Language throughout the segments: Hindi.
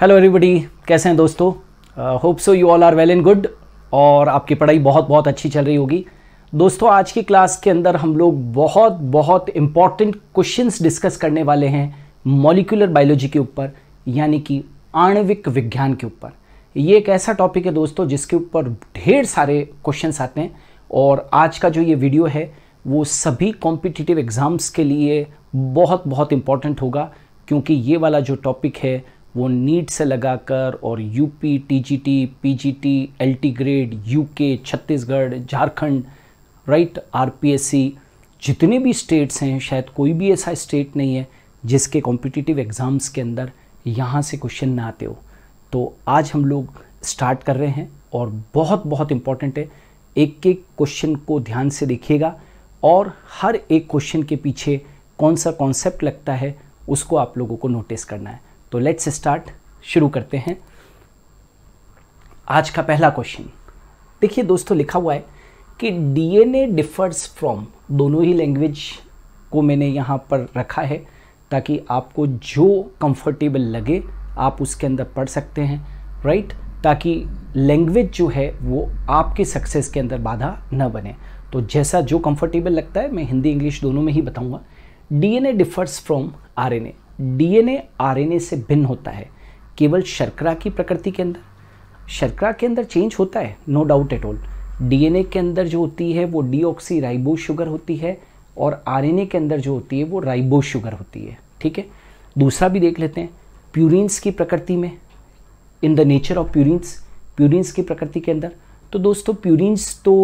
हेलो एवरीबडी कैसे हैं दोस्तों hope so you all are well and good और आपकी पढ़ाई बहुत बहुत अच्छी चल रही होगी दोस्तों आज की क्लास के अंदर हम लोग बहुत बहुत इम्पॉर्टेंट क्वेश्चंस डिस्कस करने वाले हैं मॉलिकुलर बायोलॉजी के ऊपर यानी कि आणविक विज्ञान के ऊपर ये एक ऐसा टॉपिक है दोस्तों जिसके ऊपर ढेर सारे क्वेश्चन आते हैं और आज का जो ये वीडियो है वो सभी कॉम्पिटिटिव एग्ज़ाम्स के लिए बहुत बहुत इंपॉर्टेंट होगा क्योंकि ये वाला जो टॉपिक है वो नीट से लगाकर और UP TGT PGT LT grade UK Chhattisgarh Jharkhand right RPSC जितने भी स्टेट्स हैं शायद कोई भी ऐसा स्टेट नहीं है जिसके कॉम्पिटिटिव एग्ज़ाम्स के अंदर यहाँ से क्वेश्चन ना आते हो तो आज हम लोग स्टार्ट कर रहे हैं और बहुत बहुत इम्पॉर्टेंट है एक एक क्वेश्चन को ध्यान से देखिएगा और हर एक क्वेश्चन के पीछे कौन सा कॉन्सेप्ट लगता है उसको आप लोगों को नोटिस करना है तो लेट्स स्टार्ट शुरू करते हैं आज का पहला क्वेश्चन देखिए दोस्तों लिखा हुआ है कि डीएनए डिफर्स फ्रॉम दोनों ही लैंग्वेज को मैंने यहाँ पर रखा है ताकि आपको जो कंफर्टेबल लगे आप उसके अंदर पढ़ सकते हैं राइट ताकि लैंग्वेज जो है वो आपके सक्सेस के अंदर बाधा न बने तो जैसा जो कंफर्टेबल लगता है मैं हिंदी इंग्लिश दोनों में ही बताऊंगा DNA differs from RNA DNA RNA से भिन्न होता है केवल शर्करा की प्रकृति के अंदर शर्करा के अंदर चेंज होता है no doubt at all DNA के अंदर जो होती है वो डीऑक्सी राइबो शुगर होती है और आरएनए के अंदर जो होती है वो राइबो शुगर होती है ठीक है दूसरा भी देख लेते हैं प्यूरिन्स की प्रकृति में in the nature of purines purines की प्रकृति के अंदर तो दोस्तों प्यूरिन्स तो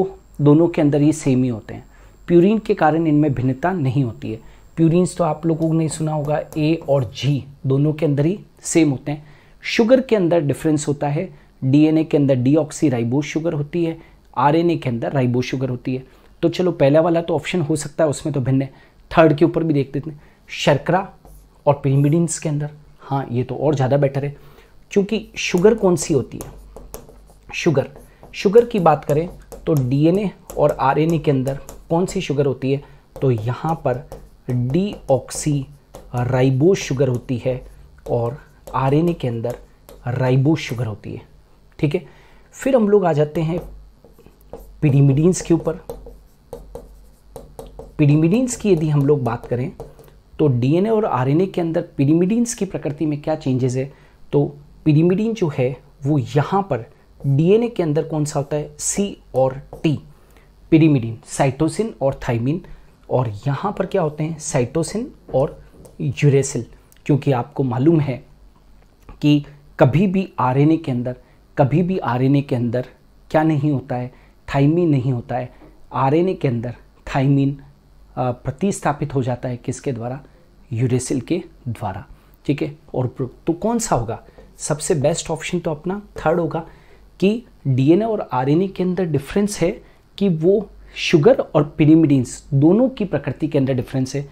दोनों के अंदर ही सेम ही होते हैं प्यूरिन के कारण इनमें भिन्नता नहीं होती है प्यूरिन्स तो आप लोगों ने सुना होगा ए और जी दोनों के अंदर ही सेम होते हैं शुगर के अंदर डिफरेंस होता है डीएनए के अंदर डी राइबोस शुगर होती है आरएनए के अंदर राइबो शुगर होती है तो चलो पहला वाला तो ऑप्शन हो सकता है उसमें तो भिन्न है थर्ड के ऊपर भी देख देते हैं शर्करा और पिरीमिडिनस के अंदर हाँ ये तो और ज़्यादा बेटर है क्योंकि शुगर कौन सी होती है शुगर शुगर की बात करें तो डीएनए और आरएनए के अंदर कौन सी शुगर होती है तो यहाँ पर डी ऑक्सी राइबो शुगर होती है और आरएनए के अंदर राइबो शुगर होती है ठीक है फिर हम लोग आ जाते हैं पिरीमिडीन्स के ऊपर पिरीमिडीन्स की यदि हम लोग बात करें तो डीएनए और आरएनए के अंदर पिरीमिडीन्स की प्रकृति में क्या चेंजेस है तो पिरीमिडीन जो है वो यहाँ पर डीएनए के अंदर कौन सा होता है सी और टी पिरीमिडीन साइटोसिन और थाइमिन और यहाँ पर क्या होते हैं साइटोसिन और यूरेसिल क्योंकि आपको मालूम है कि कभी भी आरएनए के अंदर कभी भी आरएनए के अंदर क्या नहीं होता है थाइमीन नहीं होता है आरएनए के अंदर थाइमीन प्रतिस्थापित हो जाता है किसके द्वारा यूरेसिल के द्वारा ठीक है और तो कौन सा होगा सबसे बेस्ट ऑप्शन तो अपना थर्ड होगा कि डीएनए और आरएनए के अंदर डिफरेंस है कि वो शुगर और पिरीमिडीन्स दोनों की प्रकृति के अंदर डिफरेंस है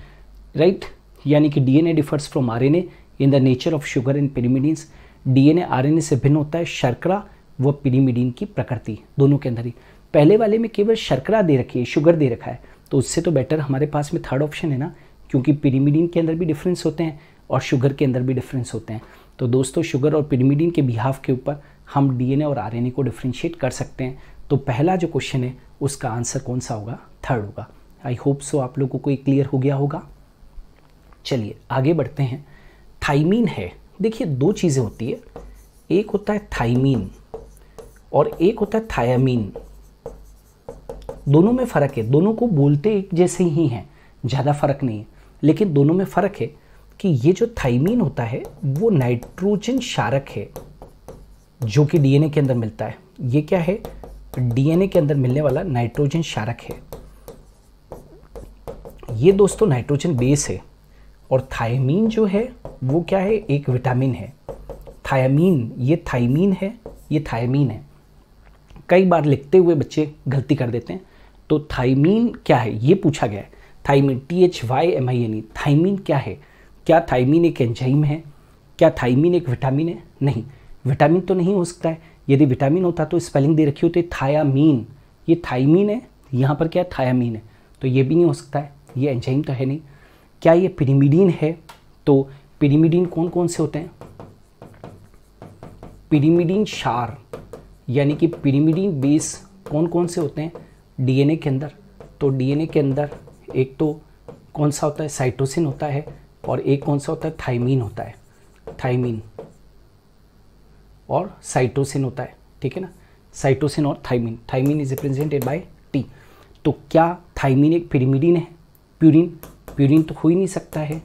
राइट यानी कि DNA differs from RNA in the nature of sugar and pyrimidines DNA RNA से भिन्न होता है शर्करा व पिरीमिडीन की प्रकृति दोनों के अंदर ही पहले वाले में केवल शर्करा दे रखी है शुगर दे रखा है तो उससे तो बेटर हमारे पास में थर्ड ऑप्शन है ना क्योंकि पिरीमिडीन के अंदर भी डिफरेंस होते हैं और शुगर के अंदर भी डिफरेंस होते हैं तो दोस्तों शुगर और पिरीमिडीन के बिहाव के ऊपर हम डीएनए और आरएनए को डिफ्रेंशिएट कर सकते हैं तो पहला जो क्वेश्चन है उसका आंसर कौन सा होगा थर्ड होगा आई होप सो आप लोगों को ये क्लियर हो गया होगा चलिए आगे बढ़ते हैं थाइमीन है देखिए दो चीज़ें होती है एक होता है थाइमीन और एक होता है थायामीन दोनों में फ़र्क है दोनों को बोलते एक जैसे ही हैं ज़्यादा फ़र्क नहीं है लेकिन दोनों में फ़र्क है कि ये जो थाइमीन होता है वो नाइट्रोजन शारक है जो कि डीएनए के अंदर मिलता है ये क्या है डीएनए के अंदर मिलने वाला नाइट्रोजन शारक है ये दोस्तों नाइट्रोजन बेस है और थायमीन जो है वो क्या है एक विटामिन है थायमीन ये थायमीन है ये थायमीन है कई बार लिखते हुए बच्चे गलती कर देते हैं तो थायमीन क्या है ये पूछा गया है thymine T H Y M I N E e, thymine क्या है क्या थाइमिन एक एंजाइम है क्या थाइमिन एक विटामिन है नहीं विटामिन तो नहीं हो सकता है यदि विटामिन होता तो स्पेलिंग दे रखी होती थायामीन ये थाइमीन है यहाँ पर क्या थायामीन है तो ये भी नहीं हो सकता है ये एंजाइम तो है नहीं क्या ये पिरीमिडीन है तो पिरीमिडीन कौन कौन से होते हैं पिरीमिडीन शार यानी कि पिरीमिडीन बेस कौन कौन से होते हैं डीएनए के अंदर तो डीएनए के अंदर एक तो कौन सा होता है साइटोसिन होता है और एक कौन सा होता है थाइमीन होता है थाइमीन और साइटोसिन होता है ठीक है ना साइटोसिन और thymine thymine is represented by T तो क्या थाइमिन एक पिरीमिडिन है प्यूरिन प्यूरिन तो हो ही नहीं सकता है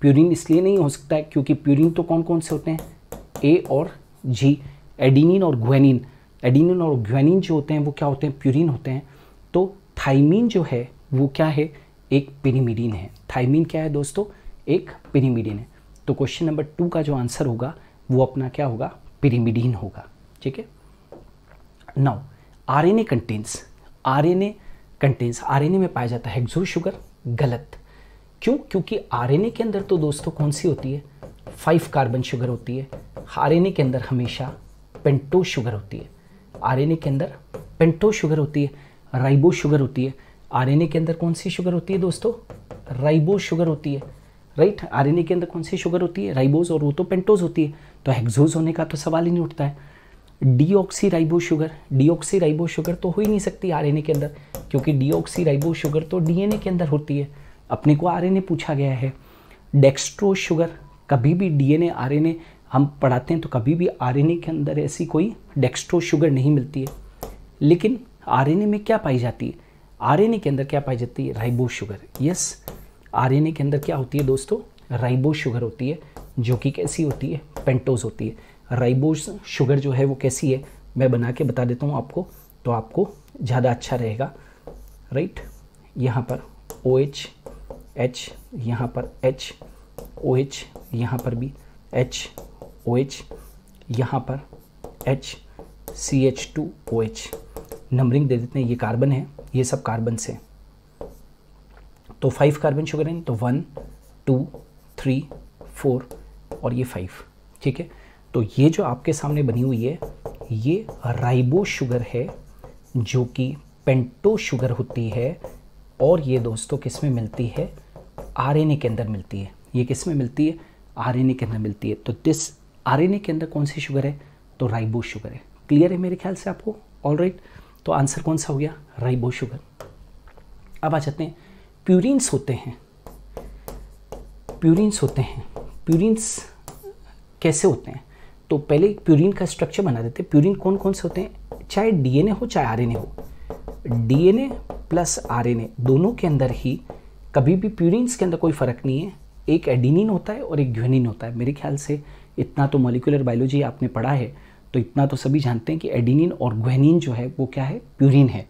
प्यूरिन इसलिए नहीं हो सकता है क्योंकि प्यूरिन तो कौन कौन से होते हैं ए और जी एडिनिन और ग्वेनिन एडिनिन और ग्वेनिन जो होते हैं वो क्या होते हैं प्यूरिन होते हैं तो थाइमिन जो है वो क्या है एक पिरीमिडिन है थाइमिन क्या है दोस्तों एक पिरीमिडिन है तो क्वेश्चन नंबर टू का जो आंसर होगा वो अपना क्या होगा पिरीमिडीन होगा ठीक है now R N A contains R N A R N A में पाया जाता है एक्सो शुगर गलत क्यों क्योंकि आर एन ए के अंदर तो दोस्तों कौन सी होती है फाइव कार्बन शुगर होती है आर एन ए के अंदर हमेशा पेंटो शुगर होती है आर एन ए के अंदर पेंटो शुगर होती है राइबो शुगर होती है आर एन ए के अंदर कौन सी शुगर होती है दोस्तों राइबो शुगर होती है राइट आर एन ए के अंदर कौन सी शुगर होती है राइबोज और वो तो पेंटोज होती है तो हेक्सोज होने का तो सवाल ही नहीं उठता है deoxy ribo sugar deoxy ribo sugar तो हो ही नहीं सकती आरएनए के अंदर क्योंकि डीऑक्सी राइबो शुगर तो डीएनए के अंदर होती है अपने को आरएनए पूछा गया है डेक्स्ट्रो शुगर कभी भी डीएनए आरएनए हम पढ़ाते हैं तो कभी भी आरएनए के अंदर ऐसी कोई डेक्स्ट्रो शुगर नहीं मिलती है लेकिन आरएनए में क्या पाई जाती है आरएनए के अंदर क्या पाई जाती है राइबो शुगर यस आरएनए के अंदर क्या होती है दोस्तों राइबो शुगर होती है जो कि कैसी होती है पेंटोज होती है राइबोज शुगर जो है वो कैसी है मैं बना के बता देता हूँ आपको तो आपको ज़्यादा अच्छा रहेगा राइट यहाँ पर ओ एच एच यहाँ पर एच ओ एच यहाँ पर भी एच ओ एच यहाँ पर H C H two O H numbering दे देते हैं ये कार्बन है ये सब कार्बन से तो फाइव कार्बन शुगर हैं तो वन टू थ्री फोर और ये फाइव ठीक है तो ये जो आपके सामने बनी हुई है ये राइबो शुगर है जो कि पेंटो शुगर होती है और ये दोस्तों किस में मिलती है आरएनए के अंदर मिलती है ये किस में मिलती है आरएनए के अंदर मिलती है तो दिस आरएनए के अंदर कौन सी शुगर है तो राइबो शुगर है क्लियर है मेरे ख्याल से आपको ऑल right? तो आंसर कौन सा हो गया राइबो शुगर अब आ जाते हैं प्यूरिन्स होते हैं प्यूरिन्स होते हैं प्यूरिन्स कैसे होते हैं तो पहले एक प्यूरिन का स्ट्रक्चर बना देते हैं प्यूरिन कौन कौन से होते हैं चाहे डीएनए हो चाहे आरएनए हो डीएनए प्लस आरएनए दोनों के अंदर ही कभी भी प्यूरिन्स के अंदर कोई फ़र्क नहीं है एक एडिनिन होता है और एक ग्यूनिन होता है मेरे ख्याल से इतना तो मोलिकुलर बायोलॉजी आपने पढ़ा है तो इतना तो सभी जानते हैं कि एडिनिन और ग्वेनिन जो है वो क्या है प्यूरिन है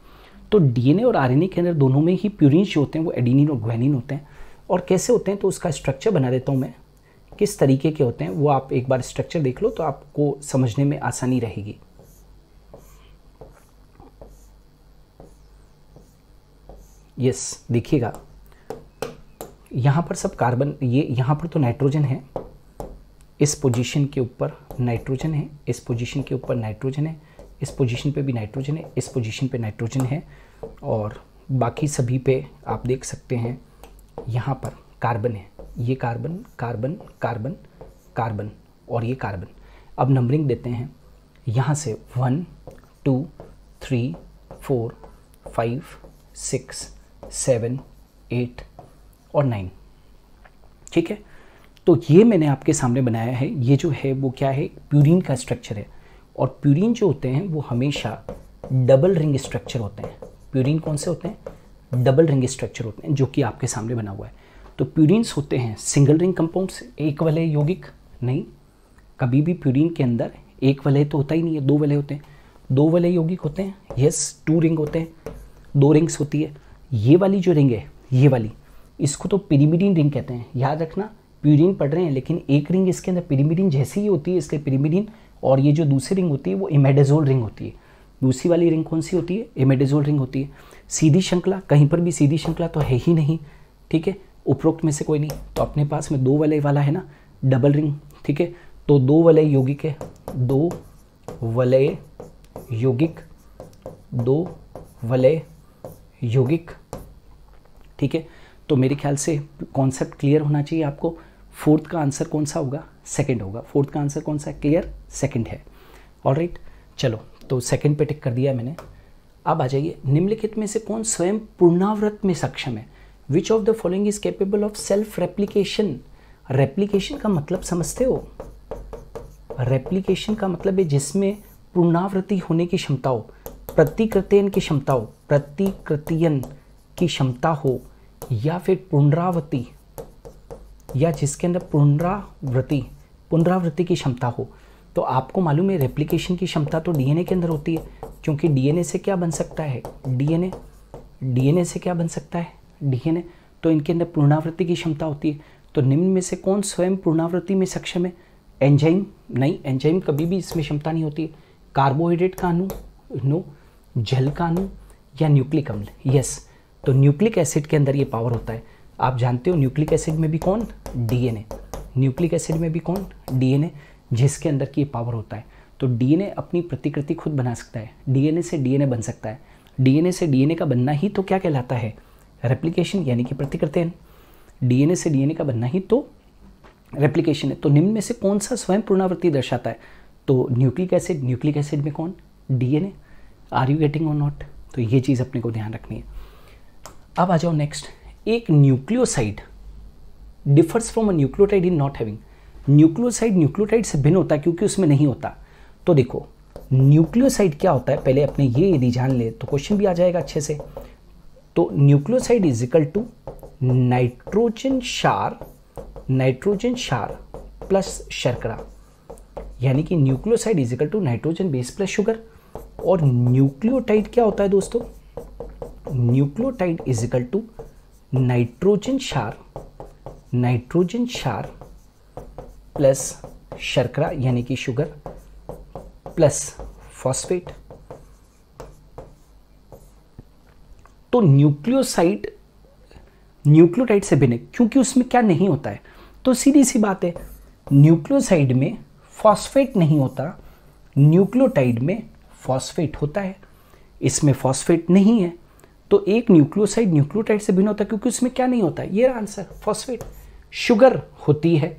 तो डीएनए और आरएनए के अंदर दोनों में ही प्यूरिन जो होते हैं वो एडिनिन और ग्वेनिन होते हैं और कैसे होते हैं तो उसका स्ट्रक्चर बना देता हूँ मैं किस तरीके के होते हैं वो आप एक बार स्ट्रक्चर देख लो तो आपको समझने में आसानी रहेगी यस देखिएगा यहाँ पर सब कार्बन ये यहाँ पर तो नाइट्रोजन है इस पोजीशन के ऊपर नाइट्रोजन है इस पोजीशन के ऊपर नाइट्रोजन है इस पोजीशन पे भी नाइट्रोजन है इस पोजीशन पे नाइट्रोजन है और बाकी सभी पे आप देख सकते हैं यहाँ पर कार्बन है ये कार्बन कार्बन कार्बन कार्बन और ये कार्बन अब नंबरिंग देते हैं यहाँ से one two three four five six seven eight और नाइन ठीक है तो ये मैंने आपके सामने बनाया है ये जो है वो क्या है प्यूरिन का स्ट्रक्चर है और प्यूरिन जो होते हैं वो हमेशा डबल रिंग स्ट्रक्चर होते हैं प्यूरिन कौन से होते हैं डबल रिंग स्ट्रक्चर होते हैं जो कि आपके सामने बना हुआ है तो प्यूरिन्स होते हैं सिंगल रिंग कंपाउंड्स एक वाले यौगिक नहीं कभी भी प्यूरिन के अंदर एक वलय तो होता ही नहीं है दो वलय होते हैं दो वलय यौगिक होते हैं यस टू रिंग होते हैं दो रिंग्स होती है ये वाली जो रिंग है ये वाली इसको तो पिरीमिडिन रिंग कहते हैं याद रखना प्यूरिन पढ़ रहे हैं लेकिन एक रिंग इसके अंदर पिरीमिडिन जैसी ही होती है इसलिए पिरीमिडिन और ये जो दूसरी रिंग होती है वो इमेडेजोल रिंग होती है दूसरी वाली रिंग कौन सी होती है इमेडेजोल रिंग होती है सीधी श्रृंखला कहीं पर भी सीधी श्रृंखला तो है ही नहीं ठीक है उपरोक्त में से कोई नहीं तो अपने पास में दो वलय वाला है ना डबल रिंग ठीक है तो दो वलय यौगिक है दो वलय यौगिक दो वलय यौगिक ठीक है तो मेरे ख्याल से कॉन्सेप्ट क्लियर होना चाहिए आपको फोर्थ का आंसर कौन सा होगा सेकंड होगा फोर्थ का आंसर कौन सा है क्लियर सेकंड है ऑल right, चलो तो सेकंड पे टिक कर दिया मैंने अब आ जाइए निम्नलिखित में से कौन स्वयं पूर्णाव्रत में सक्षम है which of the following is capable of self replication replication का मतलब समझते हो रेप्लीकेशन का मतलब है जिसमें पुनरावृत्ति होने की क्षमता हो प्रतिकृतियन की क्षमता हो प्रतिकृतियन की क्षमता हो या फिर पुनरावृत्ति या जिसके अंदर पुनरावृत्ति पुनरावृत्ति की क्षमता हो तो आपको मालूम है रेप्लीकेशन की क्षमता तो डीएनए के अंदर होती है क्योंकि डीएनए से क्या बन सकता है डीएनए डीएनए से क्या बन सकता है डीएनए तो इनके अंदर पूर्णावृत्ति की क्षमता होती है तो निम्न में से कौन स्वयं पूर्णावृत्ति में सक्षम है एंजाइम नहीं एंजाइम कभी भी इसमें क्षमता नहीं होती है कार्बोहाइड्रेट का अनु नो जल का अनु या न्यूक्लिक अम्ल यस तो न्यूक्लिक एसिड के अंदर ये पावर होता है आप जानते हो न्यूक्लिक एसिड में भी कौन डीएनए न्यूक्लिक एसिड में भी कौन डीएनए जिसके अंदर की ये पावर होता है तो डीएनए अपनी प्रतिकृति खुद बना सकता है डीएनए से डीएनए बन सकता है डीएनए से डीएनए का बनना ही तो क्या कहलाता है रेप्लिकेशन यानी कि प्रतिकृतयन डीएनए से डीएनए का बनना ही तो रेप्लिकेशन है तो निम्न में से कौन सा स्वयं पुनरावृत्ति दर्शाता है तो न्यूक्लिक एसिड न्यूक्लिक एसिड में कौन डीएनए आर यू गेटिंग और नॉट तो ये चीज़ अपने को ध्यान रखनी है अब आ जाओ नेक्स्ट एक nucleoside differs from a nucleotide in not having nucleoside nucleotide से भिन्न होता है क्योंकि उसमें नहीं होता तो देखो न्यूक्लियोसाइड क्या होता है पहले अपने ये यदि जान ले तो क्वेश्चन भी आ जाएगा अच्छे से तो nucleoside is equal to nitrogen शार नाइट्रोजन शार प्लस शर्करा यानी कि nucleoside is equal to nitrogen base plus sugar और न्यूक्लियोटाइड क्या होता है दोस्तों nucleotide is equal to nitrogen शार नाइट्रोजन शार प्लस शर्करा यानी कि शुगर प्लस फॉस्फेट तो न्यूक्लियोसाइड न्यूक्लियोटाइड से भिन्न क्योंकि उसमें क्या नहीं होता है तो सीधी सी बात है न्यूक्लियोसाइड में फॉस्फेट नहीं होता न्यूक्लियोटाइड में फॉस्फेट होता है इसमें फॉस्फेट नहीं है तो एक न्यूक्लियोसाइड न्यूक्लियोटाइड से भिन्न होता है क्योंकि उसमें क्या नहीं होता है ये आंसर फॉस्फेट शुगर होती है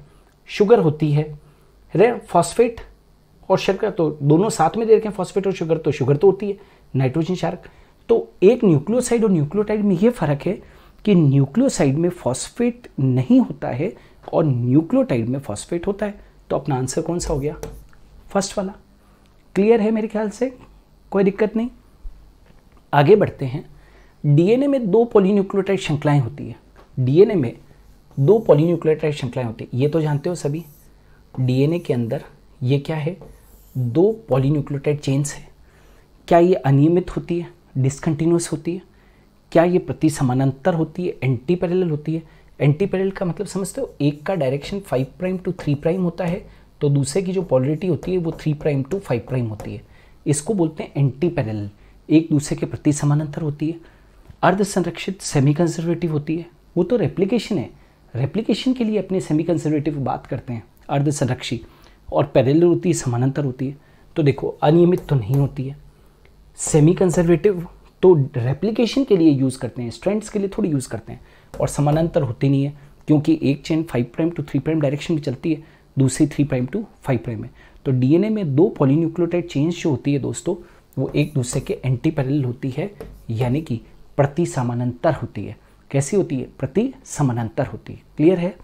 शुगर होती है रे फॉस्फेट और शर्करा तो दोनों साथ में दे रखे हैं फॉस्फेट और शुगर तो शुगर तो होती है नाइट्रोजन शार्क तो एक न्यूक्लियोसाइड और न्यूक्लियोटाइड में ये फ़र्क है कि न्यूक्लियोसाइड में फॉस्फेट नहीं होता है और न्यूक्लियोटाइड में फॉस्फेट होता है तो अपना आंसर कौन सा हो गया फर्स्ट वाला क्लियर है मेरे ख्याल से कोई दिक्कत नहीं आगे बढ़ते हैं डीएनए में दो पॉलीन्यूक्लियोटाइड श्रृंखलाएं होती है डीएनए में दो पॉलीन्यूक्लियोटाइड श्रृंखलाएं होती है ये तो जानते हो सभी डीएनए के अंदर ये क्या है दो पॉलीन्यूक्लियोटाइड चेन्स है क्या ये अनियमित होती है डिसकंटिन्यूस होती है क्या ये प्रति समानांतर होती है एंटी पैरेलल होती है एंटी पैरेलल का मतलब समझते हो एक का direction five prime to three prime होता है तो दूसरे की जो पॉलिटी होती है वो three prime to five prime होती है इसको बोलते हैं एंटी पैरेलल एक दूसरे के प्रति समानांतर होती है अर्ध संरक्षित सेमी कंजर्वेटिव होती है वो तो रेप्लीकेशन है रेप्लीकेशन के लिए अपने सेमी कंजर्वेटिव बात करते हैं अर्ध संरक्षी और पैरेलल होती है समानांतर होती है तो देखो अनियमित तो नहीं होती है सेमी कंजर्वेटिव तो रेप्लीकेशन के लिए यूज़ करते हैं स्ट्रेंड्स के लिए थोड़ी यूज़ करते हैं और समानांतर होती नहीं है क्योंकि एक chain five prime to three prime direction में चलती है दूसरी three prime to five prime में तो डीएनए में दो पॉलीन्यूक्लियोटाइड चेन्स जो होती है दोस्तों वो एक दूसरे के एंटी पैरेलल होती है यानी कि प्रति समानांतर होती है कैसी होती है प्रति समानांतर होती है क्लियर है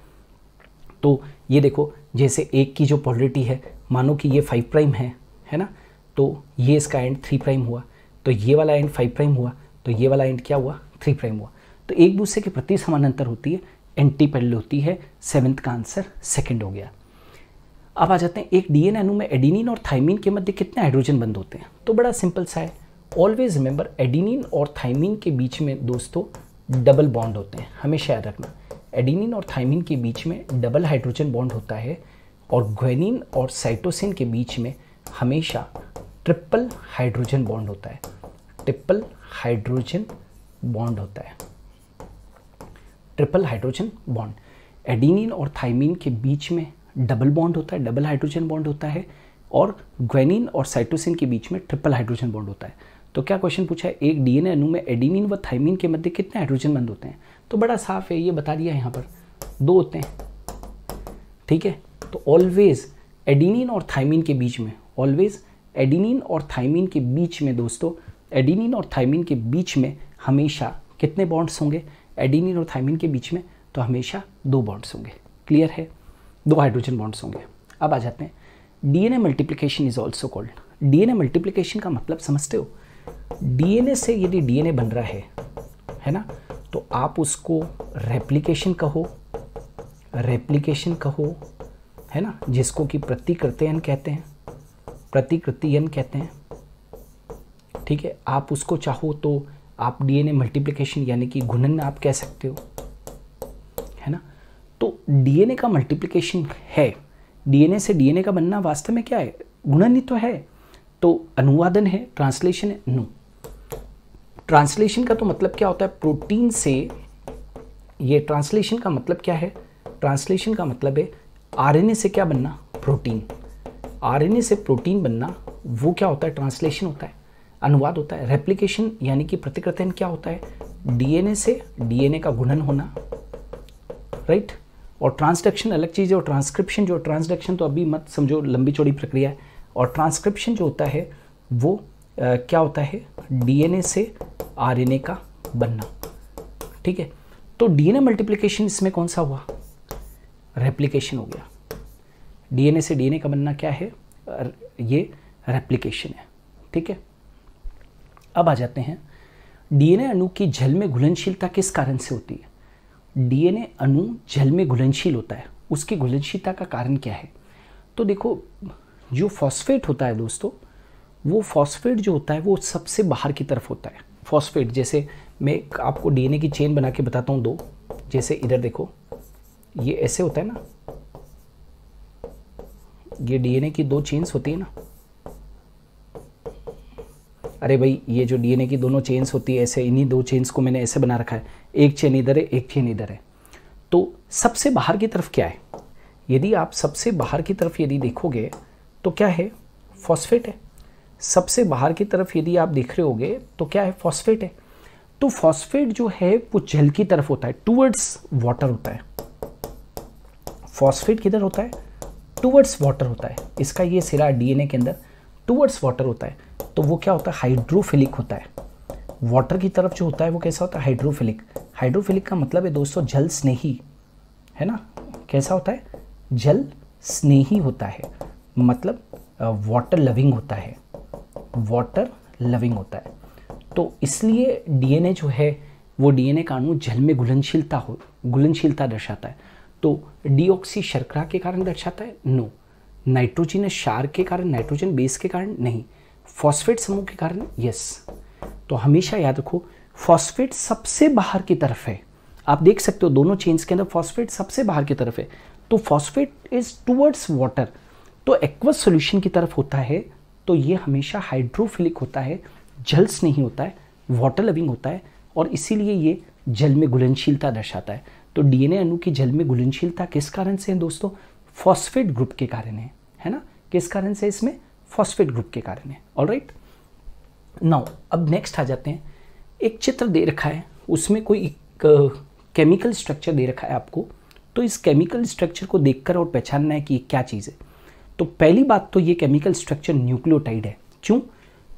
तो ये देखो जैसे एक की जो पॉलिटी है मानो कि ये फाइव प्राइम है है ना तो ये इसका एंड थ्री प्राइम हुआ तो ये वाला एंड फाइव प्राइम हुआ तो ये वाला एंड क्या हुआ थ्री प्राइम हुआ तो एक दूसरे के प्रति समानांतर होती है एंटी पैरेलल होती है सेवन्थ का आंसर सेकेंड हो गया अब आ जाते हैं एक डीएनए अणु में एडिनिन और थाइमिन के मध्य कितने हाइड्रोजन बंद होते हैं तो बड़ा सिंपल सा है ऑलवेज रिमेंबर एडिनिन और थाइमिन के बीच में दोस्तों डबल बॉन्ड होते हैं हमेशा याद रखना एडिनिन और थाइमिन के बीच में डबल हाइड्रोजन बॉन्ड होता है और ग्वेनिन और साइटोसिन के बीच में हमेशा ट्रिपल हाइड्रोजन बॉन्ड होता है ट्रिपल हाइड्रोजन बॉन्ड होता है ट्रिपल हाइड्रोजन बॉन्ड एडीनिन और थाइमिन के बीच में डबल बॉन्ड होता है डबल हाइड्रोजन बॉन्ड होता है और ग्वेनिन और साइटोसिन के बीच में ट्रिपल हाइड्रोजन बॉन्ड होता है तो क्या क्वेश्चन पूछा है एक डीएनए अणु में एडीनिन व थाइमिन के मध्य कितने हाइड्रोजन बंद होते हैं तो बड़ा साफ है ये बता दिया यहाँ पर दो होते हैं ठीक है तो ऑलवेज एडीनिन और थाइमिन के बीच में ऑलवेज एडिनिन और थाइमिन के बीच में दोस्तों एडिनिन और थाइमिन के बीच में हमेशा कितने बॉन्ड्स होंगे एडिनिन और थाइमिन के बीच में तो हमेशा दो बॉन्ड्स होंगे क्लियर है दो हाइड्रोजन बॉन्ड्स होंगे अब आ जाते हैं DNA multiplication is also called DNA multiplication का मतलब समझते हो डीएनए से यदि डीएनए बन रहा है है ना तो आप उसको रेप्लिकेशन कहो रेप्लिकेशन कहो है ना जिसको कि प्रतिकृत्यन कहते हैं प्रतिकृति यन कहते हैं ठीक है आप उसको चाहो तो आप डीएनए मल्टीप्लिकेशन यानी कि घुनन आप कह सकते हो है ना तो डीएनए का मल्टीप्लिकेशन है डीएनए से डीएनए का बनना वास्तव में क्या है गुणन ही तो है तो अनुवादन है ट्रांसलेशन है नो ट्रांसलेशन का तो मतलब क्या होता है प्रोटीन से ये ट्रांसलेशन का मतलब क्या है ट्रांसलेशन का मतलब है आरएनए से क्या बनना प्रोटीन आरएनए से प्रोटीन बनना वो क्या होता है ट्रांसलेशन होता है अनुवाद होता है रेप्लिकेशन यानी कि प्रतिकृतन क्या होता है डीएनए से डीएनए का गुणन होना राइट right? और ट्रांसडक्शन अलग चीज़ है और ट्रांसक्रिप्शन जो ट्रांसडक्शन तो अभी मत समझो लंबी चौड़ी प्रक्रिया है और ट्रांसक्रिप्शन जो होता है वो आ, क्या होता है डीएनए से आरएनए का बनना ठीक है तो डीएनए मल्टीप्लिकेशन इसमें कौन सा हुआ रेप्लिकेशन हो गया डीएनए से डीएनए का बनना क्या है ये रेप्लिकेशन है ठीक है अब आ जाते हैं डीएनए अणु की जल में घुलनशीलता किस कारण से होती है डीएनए अणु जल में घुलनशील होता है उसकी घुलनशीलता का कारण क्या है तो देखो जो फॉस्फेट होता है दोस्तों वो फॉस्फेट जो होता है वो सबसे बाहर की तरफ होता है फॉस्फेट जैसे मैं आपको डीएनए की चेन बना के बताता हूँ दो जैसे इधर देखो ये ऐसे होता है ना ये डीएनए की दो चेन्स होती है ना अरे भाई ये जो डीएनए की दोनों चेन्स होती है ऐसे इन्हीं दो चेन्स को मैंने ऐसे बना रखा है एक चेन इधर है एक चेन इधर है तो सबसे बाहर की तरफ क्या है यदि आप सबसे बाहर की तरफ यदि देखोगे तो क्या है फॉस्फेट है सबसे बाहर की तरफ यदि आप देख रहे होगे तो क्या है फॉस्फेट है तो फॉस्फेट जो है वो जल की तरफ होता है टूवर्ड्स वाटर होता है फॉस्फेट किधर होता है टूवर्ड्स वाटर होता है इसका ये सिरा डीएनए के अंदर टूवर्ड्स वाटर होता है तो वो क्या होता है हाइड्रोफिलिक होता है वाटर की तरफ जो होता है वो कैसा होता है हाइड्रोफिलिक हाइड्रोफिलिक का मतलब है दोस्तों जल स्नेही है ना कैसा होता है जल स्नेही होता है मतलब वाटर लविंग होता है वाटर लविंग होता है तो इसलिए डीएनए जो है वो डीएनए का अणु जल में घुलनशीलता हो घुलनशीलता दर्शाता है तो डीऑक्सी शर्करा के कारण दर्शाता है नो नाइट्रोजन शार के कारण नाइट्रोजन बेस के कारण नहीं फॉस्फेट समूह के कारण यस तो हमेशा याद रखो फॉस्फेट सबसे बाहर की तरफ है आप देख सकते हो दोनों चेन्स के अंदर फॉस्फेट सबसे बाहर की तरफ है तो फॉस्फेट इज टूवर्ड्स वाटर तो एक्वस सोल्यूशन की तरफ होता है तो ये हमेशा हाइड्रोफिलिक होता है जल्स नहीं होता है वाटर लविंग होता है और इसीलिए ये जल में घुलनशीलता दर्शाता है तो डीएनए अणु की जल में घुलनशीलता किस कारण से है दोस्तों फॉस्फेट ग्रुप के कारण है है ना किस कारण से इसमें फॉस्फेट ग्रुप के कारण है ऑल राइट नाउ अब नेक्स्ट आ जाते हैं एक चित्र दे रखा है उसमें कोई केमिकल स्ट्रक्चर दे रखा है आपको तो इस केमिकल स्ट्रक्चर को देखकर और पहचानना है कि ये क्या चीज़ है तो पहली बात तो ये केमिकल स्ट्रक्चर न्यूक्लियोटाइड है क्यों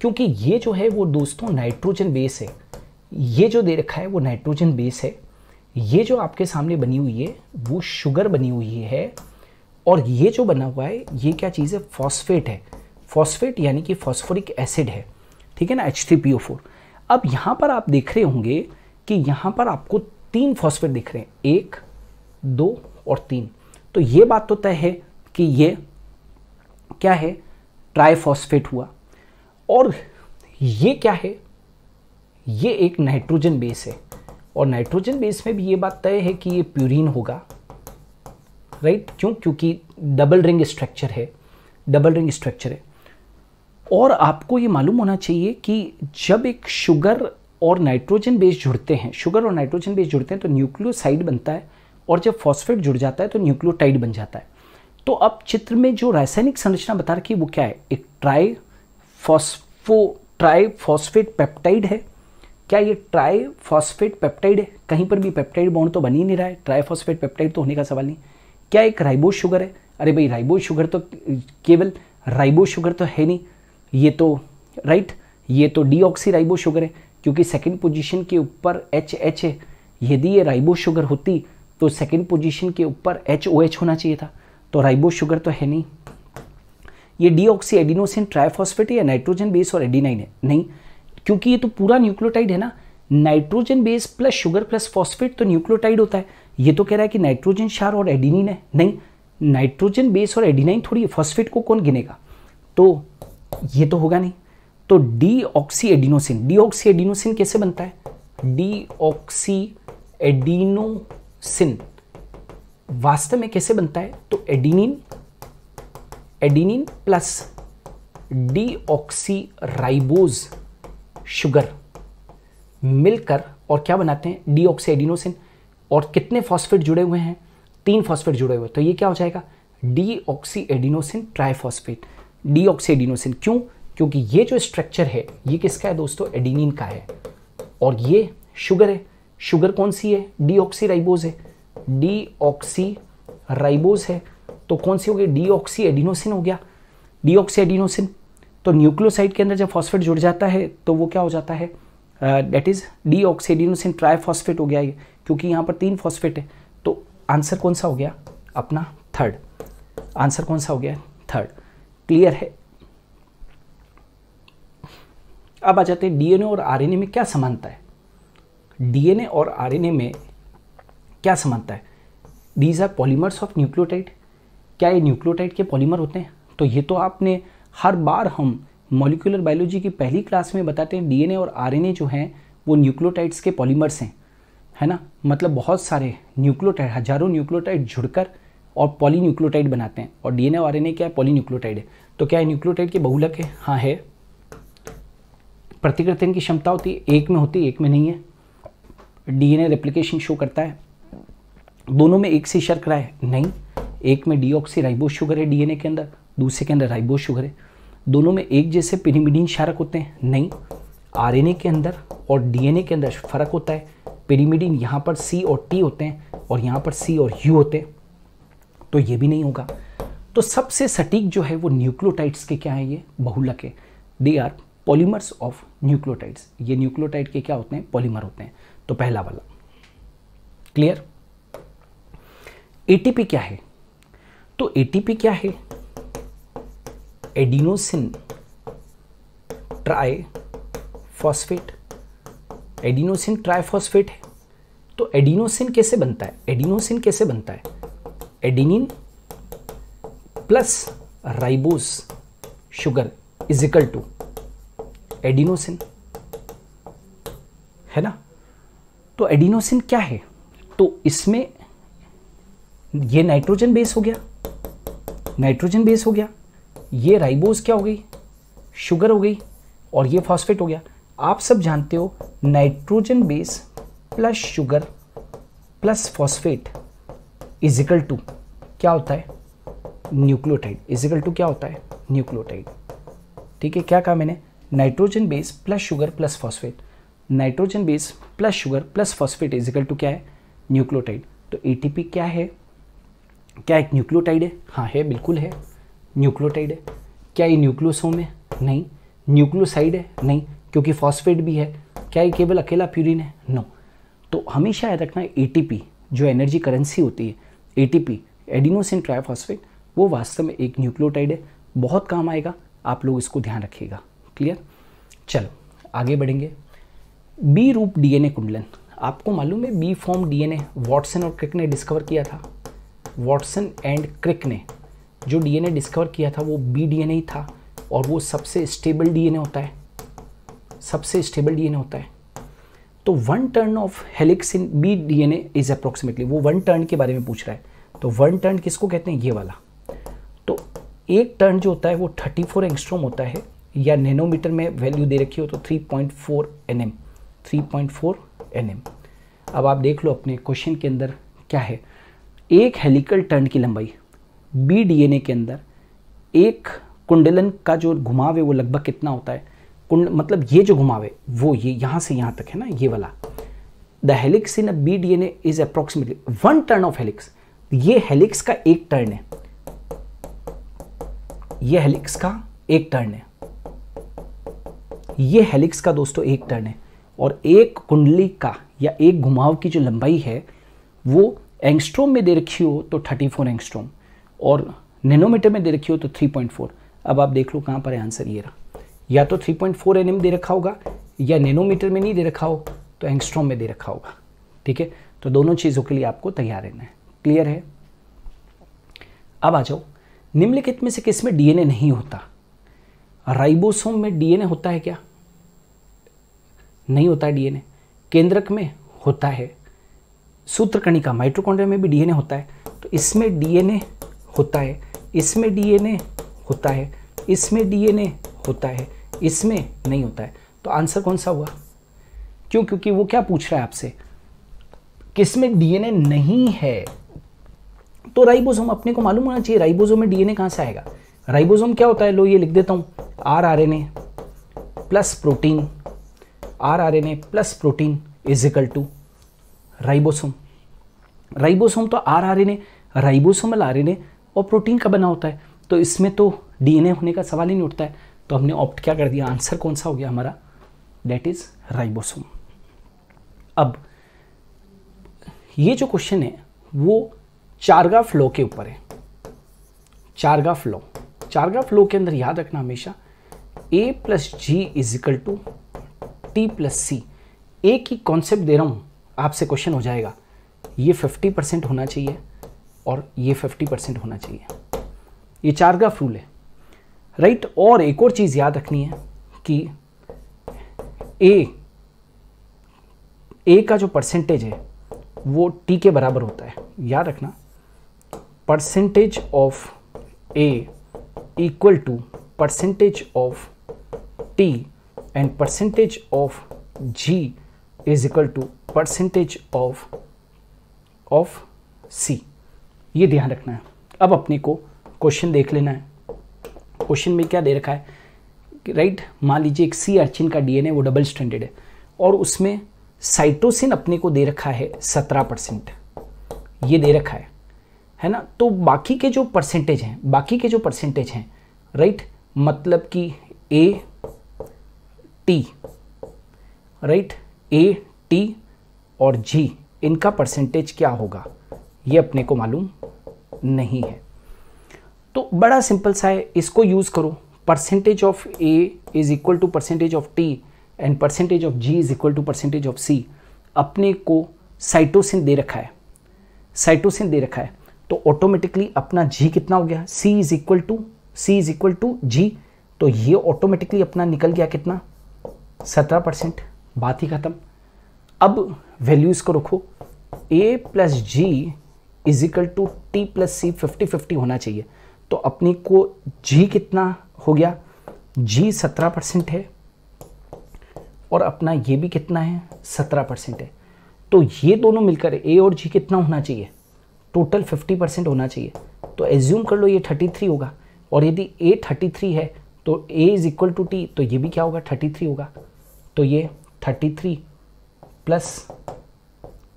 क्योंकि ये जो है वो दोस्तों नाइट्रोजन बेस है ये जो दे रखा है वो नाइट्रोजन बेस है ये जो आपके सामने बनी हुई है वो शुगर बनी हुई है और ये जो बना हुआ है ये क्या चीज़ है फॉस्फेट है फॉस्फेट यानी कि फॉस्फोरिक एसिड है ठीक है ना H three P O four अब यहाँ पर आप देख रहे होंगे कि यहाँ पर आपको तीन फॉस्फेट दिख रहे हैं एक दो और तीन तो ये बात तो तय है कि ये क्या है ट्राईफॉस्फेट हुआ और ये क्या है ये एक नाइट्रोजन बेस है और नाइट्रोजन बेस में भी ये बात तय है कि ये प्यूरिन होगा राइट क्यों क्योंकि डबल रिंग स्ट्रक्चर है डबल रिंग स्ट्रक्चर है और आपको ये मालूम होना चाहिए कि जब एक शुगर और नाइट्रोजन बेस जुड़ते हैं शुगर और नाइट्रोजन बेस जुड़ते हैं तो न्यूक्लियोसाइड बनता है और जब फॉस्फेट जुड़ जाता है तो न्यूक्लियोटाइड बन जाता है तो अब चित्र में जो रासायनिक संरचना बता रखी है वो क्या है एक tri phospho tri phosphate peptide है क्या ये ट्राई फॉस्फेट पेप्टाइड है कहीं पर भी पेप्टाइड बॉन्ड तो बन ही नहीं रहा है ट्राई फॉस्फेट पेप्टाइड तो होने का सवाल नहीं क्या एक राइबो शुगर है अरे भाई राइबो शुगर तो केवल राइबो शुगर तो है नहीं ये तो राइट ये तो डी राइबो शुगर है क्योंकि सेकेंड पोजिशन के ऊपर एच एच है यदि ये राइबो शुगर होती तो सेकेंड पोजिशन के ऊपर एच ओ एच होना चाहिए था तो राइबो शुगर तो है नहीं ये डी ऑक्सी एडिनोसिन ट्राइफॉस्फेट या नाइट्रोजन बेस और एडीनाइन है नहीं क्योंकि ये तो पूरा न्यूक्लियोटाइड है ना nitrogen base plus sugar plus phosphate तो न्यूक्लियोटाइड होता है ये तो कह रहा है कि नाइट्रोजन शार और एडिनिन है नहीं नाइट्रोजन बेस और एडिनाइन थोड़ी फॉस्फेट को कौन गिनेगा तो ये तो होगा नहीं तो deoxy adenosine deoxy adenosine कैसे बनता है डी ऑक्सी एडिनोसिन वास्तव में कैसे बनता है तो adenine adenine plus deoxy ribose sugar मिलकर और क्या बनाते हैं डीऑक्सीडिनोसिन और कितने फॉस्फेट जुड़े हुए हैं तीन फॉस्फेट जुड़े हुए तो ये क्या हो जाएगा डीऑक्सीएडिनोसिन ट्राइफॉस्फेट ऑक्सीडिनोसिन क्यों क्योंकि ये जो स्ट्रक्चर है ये किसका है दोस्तों एडिनिन का है और ये शुगर है शुगर कौन सी है ऑक्सी राइबोज है डीऑक्सी राइबोज है तो कौन सी हो गई डीऑक्सी एडिनोसिन हो गया डीऑक्सी एडिनोसिन तो न्यूक्लियोसाइड के अंदर जब फॉस्फेट जुड़ जाता है तो वो क्या हो जाता है that is deoxyadenosine triphosphate हो गया ये क्योंकि यहाँ पर तीन फॉस्फेट है तो आंसर कौन सा हो गया अपना थर्ड आंसर कौन सा हो गया थर्ड क्लियर है अब आ जाते हैं डीएनए और आरएनए में क्या समानता है डीएनए और आरएनए में क्या समानता है these are polymers of nucleotide क्या ये न्यूक्लियोटाइड के पॉलीमर होते हैं तो ये तो आपने हर बार हम मॉलिकुलर बायोलॉजी की पहली क्लास में बताते हैं डीएनए और आरएनए जो हैं वो न्यूक्लियोटाइड्स के पॉलीमर्स हैं है ना मतलब बहुत सारे न्यूक्लियोटाइड हजारों न्यूक्लियोटाइड जुड़कर और पॉलीन्यूक्लियोटाइड बनाते हैं और डीएनए और आरएनए क्या है पॉलीन्यूक्लियोटाइड है तो क्या है न्यूक्लियोटाइड के बहुलक है हाँ है प्रतिकृतन की क्षमता होती है एक में होती है एक में नहीं है डीएनए रेप्लिकेशन शो करता है दोनों में एक से शर्करा है नहीं एक में डीऑक्सी राइबो शुगर है डीएनए के अंदर दूसरे के अंदर राइबो शुगर है दोनों में एक जैसे पेरीमिडीन शारक होते हैं नहीं आर के अंदर और डी के अंदर फ़र्क होता है पेरीमिडीन यहाँ पर सी और टी होते हैं और यहाँ पर सी और यू होते हैं तो ये भी नहीं होगा तो सबसे सटीक जो है वो न्यूक्लियोटाइड्स के क्या है ये बहुलक है they are polymers of nucleotides ये न्यूक्लियोटाइड के क्या होते हैं पॉलीमर होते हैं तो पहला वाला क्लियर एटीपी क्या है तो एटीपी क्या है adenosine tri phosphate adenosine triphosphate है तो एडिनोसिन कैसे बनता है एडिनोसिन कैसे बनता है adenine plus ribose sugar is equal to adenosine है ना तो एडिनोसिन क्या है तो इसमें ये नाइट्रोजन बेस हो गया नाइट्रोजन बेस हो गया ये राइबोज क्या हो गई शुगर हो गई और ये फॉस्फेट हो गया आप सब जानते हो nitrogen base plus sugar plus phosphate is equal to क्या होता है न्यूक्लियोटाइड इजिकल टू क्या होता है न्यूक्लियोटाइड ठीक है क्या कहा मैंने nitrogen base plus sugar plus phosphate nitrogen base plus sugar plus phosphate is equal to क्या है न्यूक्लियोटाइड तो एटीपी क्या है क्या एक न्यूक्लियोटाइड है हाँ है बिल्कुल है न्यूक्लियोटाइड है क्या ये न्यूक्लियोसोम है नहीं न्यूक्लियोसाइड है नहीं क्योंकि फॉस्फेट भी है क्या ये केवल अकेला प्यूरिन है नो तो हमेशा याद रखना पी जो एनर्जी करेंसी होती है A T P adenosine triphosphate वो वास्तव में एक न्यूक्लियोटाइड है बहुत काम आएगा आप लोग इसको ध्यान रखिएगा क्लियर चलो आगे बढ़ेंगे बी रूप डीएनए कुंडलन आपको मालूम है बी फॉर्म डीएनए वॉटसन और क्रिक ने डिस्कवर किया था वॉटसन एंड क्रिक ने जो डीएनए डिस्कवर किया था वो बी डीएनए ही था और वो सबसे स्टेबल डीएनए होता है सबसे स्टेबल डीएनए होता है तो one turn of helix in B DNA is approximately वो वन टर्न के बारे में पूछ रहा है तो वन टर्न किसको कहते हैं ये वाला तो एक टर्न जो होता है वो थर्टी फोर एंगस्ट्रोम होता है या नैनोमीटर में वैल्यू दे रखी हो तो three point four N M three point four N M अब आप देख लो अपने क्वेश्चन के अंदर क्या है एक हेलिकल टर्न की लंबाई बी डीएनए के अंदर एक कुंडलन का जो घुमाव है वो लगभग कितना होता है कुंड मतलब ये जो घुमाव है वो ये यहाँ से यहाँ तक है ना ये वाला the helix in a B D N A is approximately one turn of helix ये हेलिक्स का एक टर्न है ये हेलिक्स का एक टर्न है ये हेलिक्स का दोस्तों एक टर्न है और एक कुंडली का या एक घुमाव की जो लंबाई है वो एंगस्ट्रोम में दे रखी हो तो 34 एंगस्ट्रोम और नैनोमीटर में दे रखी हो तो 3.4 अब आप देख लो कहाँ पर है आंसर ये रहा या तो 3.4 पॉइंट दे रखा होगा या नैनोमीटर में नहीं दे रखा हो तो एंगस्ट्रॉम में दे रखा होगा ठीक है तो दोनों चीज़ों के लिए आपको तैयार रहना है क्लियर है अब आ जाओ निम्नलिखित में से किस में डीएनए नहीं होता राइबोसोम में डीएनए होता है क्या नहीं होता डीएनए केंद्रक में होता है सूत्रकणिका माइट्रोकॉन्ड्रिया में भी डीएनए होता है तो इसमें डीएनए होता है इसमें डीएनए होता है इसमें डीएनए होता है इसमें नहीं होता है तो आंसर कौन सा हुआ क्यों क्योंकि वो क्या पूछ रहा है आपसे किसमें डीएनए नहीं है तो राइबोसोम अपने को मालूम होना चाहिए राइबोसोम में डीएनए कहां से आएगा राइबोसोम क्या होता है लो ये लिख देता हूं R R N A plus protein R R N A plus protein is equal to ribosome ribosome तो R R N A ribosomal R N A और प्रोटीन का बना होता है तो इसमें तो डीएनए होने का सवाल ही नहीं उठता है तो हमने ऑप्ट क्या कर दिया आंसर कौन सा हो गया हमारा डेट इज़ राइबोसोम अब ये जो क्वेश्चन है वो चारगा फ्लो के ऊपर है चारगा फ्लो चारगा फ्लो के अंदर याद रखना हमेशा A plus G is equal to T plus C एक ही कॉन्सेप्ट दे रहा हूं आपसे क्वेश्चन हो जाएगा ये 50 परसेंट होना चाहिए और ये 50 परसेंट होना चाहिए ये चार का फूल है राइट right? और एक और चीज़ याद रखनी है कि ए ए का जो परसेंटेज है वो टी के बराबर होता है याद रखना percentage of A equal to percentage of T and percentage of G is equal to percentage of of C ये ध्यान रखना है अब अपने को क्वेश्चन देख लेना है क्वेश्चन में क्या दे रखा है राइट मान लीजिए एक सी अर्चिन का डीएनए वो डबल स्टैंडर्ड है और उसमें साइटोसिन अपने को दे रखा है सत्रह परसेंट ये दे रखा है है ना तो बाकी के जो परसेंटेज हैं बाकी के जो परसेंटेज हैं राइट मतलब कि A T right A T और जी इनका परसेंटेज क्या होगा ये अपने को मालूम नहीं है तो बड़ा सिंपल सा है इसको यूज़ करो percentage of A is equal to percentage of T and percentage of G is equal to percentage of C अपने को साइटोसिन दे रखा है साइटोसिन दे रखा है तो ऑटोमेटिकली अपना जी कितना हो गया C is equal to C is equal to G तो ये ऑटोमेटिकली अपना निकल गया कितना सत्रह परसेंट बात ही ख़त्म अब वैल्यूज़ को रखो A plus G is equal to T plus C fifty fifty होना चाहिए तो अपनी को जी कितना हो गया जी सत्रह परसेंट है और अपना ये भी कितना है सत्रह परसेंट है तो ये दोनों मिलकर ए और जी कितना होना चाहिए टोटल फिफ्टी परसेंट होना चाहिए तो एज्यूम कर लो ये थर्टी थ्री होगा और यदि ए थर्टी थ्री है तो A is equal to T तो ये भी क्या होगा थर्टी थ्री होगा तो ये थर्टी थ्री प्लस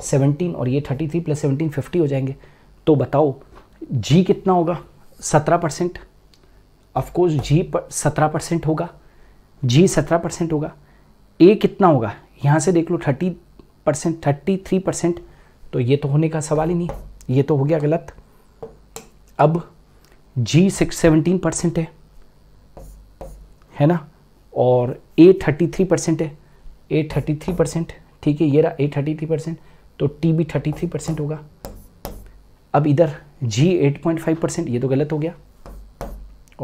17 और ये 33 थ्री प्लस सेवनटीन फिफ्टी हो जाएंगे तो बताओ जी कितना होगा 17 परसेंट ऑफकोर्स जी पर सत्रह परसेंट होगा जी 17 परसेंट होगा ए कितना होगा यहाँ से देख लो 30 परसेंट थर्टी थ्री परसेंट तो ये तो होने का सवाल ही नहीं ये तो हो गया गलत अब जी सिक्स सेवनटीन परसेंट है है ना और ए थर्टी थ्री परसेंट है ए थर्टी थ्री परसेंट ठीक है ये रहा ए थर्टी थ्री परसेंट तो T be thirty three percent होगा अब इधर G eight point five percent ये तो गलत हो गया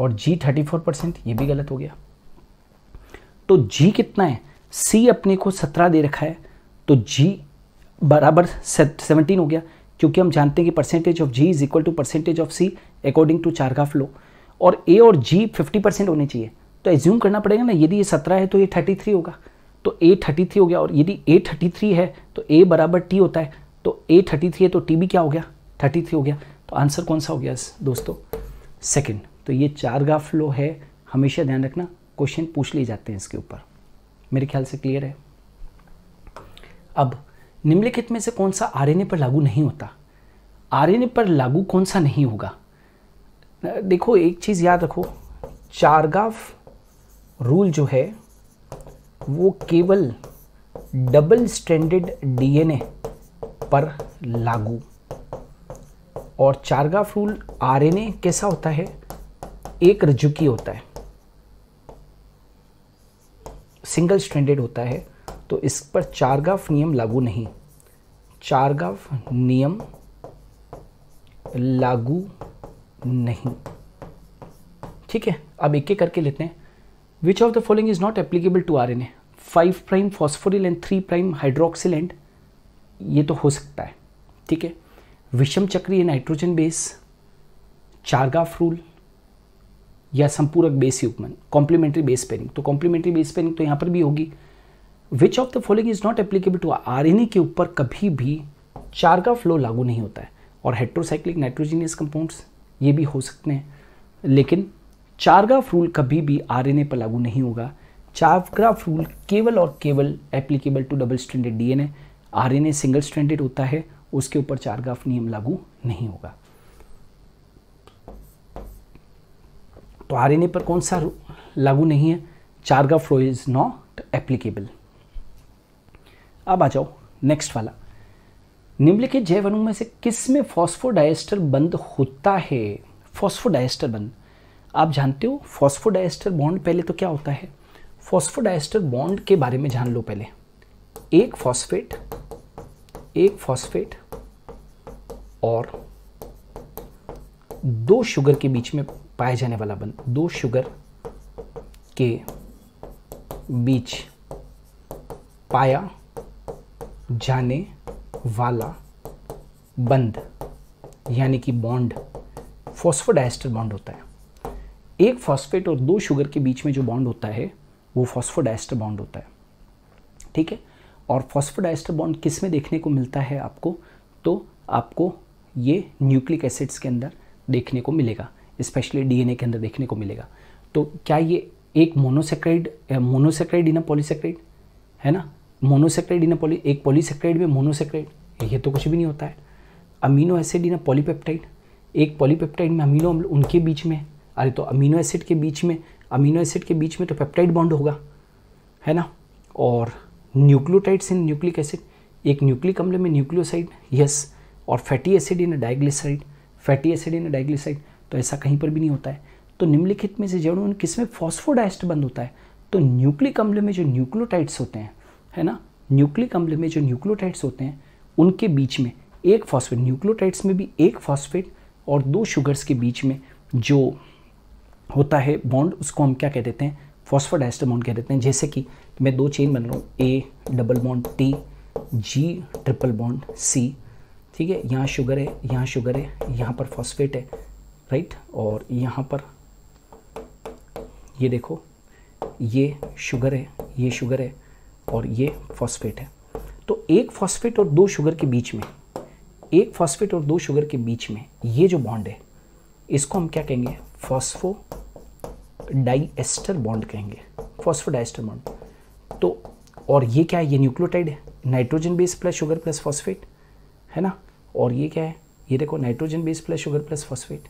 और जी थर्टी फोर परसेंट ये भी गलत हो गया तो जी कितना है सी अपने को सत्रह दे रखा है तो जी बराबर सेवनटीन हो गया क्योंकि हम जानते हैं कि percentage of G is equal to percentage of C according to Chargaff law और ए और जी फिफ्टी परसेंट होने चाहिए तो एज्यूम करना पड़ेगा ना यदि ये सत्रह है तो ये थर्टी थ्री होगा तो ए थर्टी थ्री हो गया और यदि ए थर्टी थ्री है तो ए बराबर टी होता है तो ए थर्टी थ्री है तो टी भी क्या हो गया थर्टी थ्री हो गया तो आंसर कौन सा हो गया दोस्तों सेकेंड तो ये चार गा फ्लो है हमेशा ध्यान रखना क्वेश्चन पूछ लिए जाते हैं इसके ऊपर मेरे ख्याल से क्लियर है अब निम्नलिखित में से कौन सा आरएनए पर लागू नहीं होता आरएनए पर लागू कौन सा नहीं होगा देखो एक चीज़ याद रखो चारगाफ रूल जो है वो केवल डबल स्टैंडर्ड डीएनए पर लागू और चारगाफ रूल आरएनए कैसा होता है एक रजुकी होता है सिंगल स्टैंडर्ड होता है तो इस पर चारगाफ नियम लागू नहीं चारगाफ नियम लागू नहीं ठीक है अब एक एक करके लेते हैं which of the following is not applicable to R N A five prime phosphoryl end three prime hydroxyl end ये तो हो सकता है ठीक है विषम चक्रीय नाइट्रोजन बेस चारगाफ रूल या संपूरक बेस युगमन कॉम्प्लीमेंट्री बेस पेनिंग तो कॉम्प्लीमेंट्री बेस पेनिंग तो यहां पर भी होगी which of the following is not applicable to R के ऊपर कभी भी चारगा फ्लो लागू नहीं होता है और हेट्रोसाइक्लिक नाइट्रोजीनियस कंपाउंड्स ये भी हो सकते हैं लेकिन चारगा फ्रूल कभी भी आर पर लागू नहीं होगा चावक्राफ्ट रूल केवल और केवल applicable to double standard DNA RNA single standard होता है उसके ऊपर चारग्राफ नियम लागू नहीं होगा तो आरएनए पर कौन सा लागू नहीं है Chargaff rule is not applicable अब आ जाओ नेक्स्ट वाला निम्नलिखित जैव अणु में से किस में फॉस्फोडाइस्टर बंद होता है फॉस्फोडाइस्टर बंद आप जानते हो फॉस्फोडाइस्टर बॉन्ड पहले तो क्या होता है फॉस्फोडाइस्टर बॉन्ड के बारे में जान लो पहले एक फॉस्फेट एक फॉस्फेट और दो शुगर के बीच में पाए जाने वाला बंध दो शुगर के बीच पाया जाने वाला बंद यानी कि बॉन्ड फॉस्फोडाइस्टर बॉन्ड होता है एक फॉस्फेट और दो शुगर के बीच में जो बॉन्ड होता है वो फॉस्फोडाइस्टर बॉन्ड होता है ठीक है और फॉस्फोडाइस्टर बॉन्ड किस में देखने को मिलता है आपको तो आपको ये न्यूक्लिक एसिड्स के अंदर देखने को मिलेगा स्पेशली डीएनए के अंदर देखने को मिलेगा तो क्या ये एक monosaccharide monosaccharide in a polysaccharide है ना मोनोसेक्राइड इन अ पॉली एक पॉलीसेक्राइड में मोनोसेक्राइड ये तो कुछ भी नहीं होता है amino acid in a polypeptide एक पॉलीपेप्टाइड में अमीनो उनके बीच में अरे तो अमीनो एसिड के बीच में अमीनो एसिड के बीच में तो पेप्टाइड बॉन्ड होगा है ना और न्यूक्लियोटाइड्स इन न्यूक्लिक एसिड एक न्यूक्लिक अम्ल में न्यूक्लियोसाइड यस और fatty acid in diglyceride fatty acid in diglyceride तो ऐसा कहीं पर भी नहीं होता है तो निम्नलिखित में से जड़ों किस में फॉस्फोडाइस्ट बंद होता है तो न्यूक्लिक अम्ल में जो न्यूक्लियोटाइड्स होते हैं है ना न्यूक्लिक अम्ल में जो न्यूक्लियोटाइड्स होते हैं उनके बीच में एक फॉस्फेट न्यूक्लियोटाइड्स में भी एक फॉस्फेट और दो शुगर्स के बीच में जो होता है बॉन्ड उसको हम क्या कह देते हैं फॉस्फोडाइस्टर बॉन्ड कह देते हैं जैसे कि मैं दो चेन बन रहा हूँ A double bond T G triple bond C ठीक है यहाँ शुगर है यहाँ शुगर है यहाँ पर फॉस्फेट है राइट और यहाँ पर ये देखो ये शुगर है ये शुगर है और ये फॉस्फेट है तो एक फॉस्फेट और दो शुगर के बीच में एक फॉस्फेट और दो शुगर के बीच में ये जो बॉन्ड है इसको हम क्या कहेंगे फॉस्फो डाइएस्टर बॉन्ड कहेंगे फॉस्फो डाइस्टर बॉन्ड तो और ये क्या है ये न्यूक्लियोटाइड है nitrogen base plus sugar plus phosphate है ना और ये क्या है ये देखो nitrogen base plus sugar plus phosphate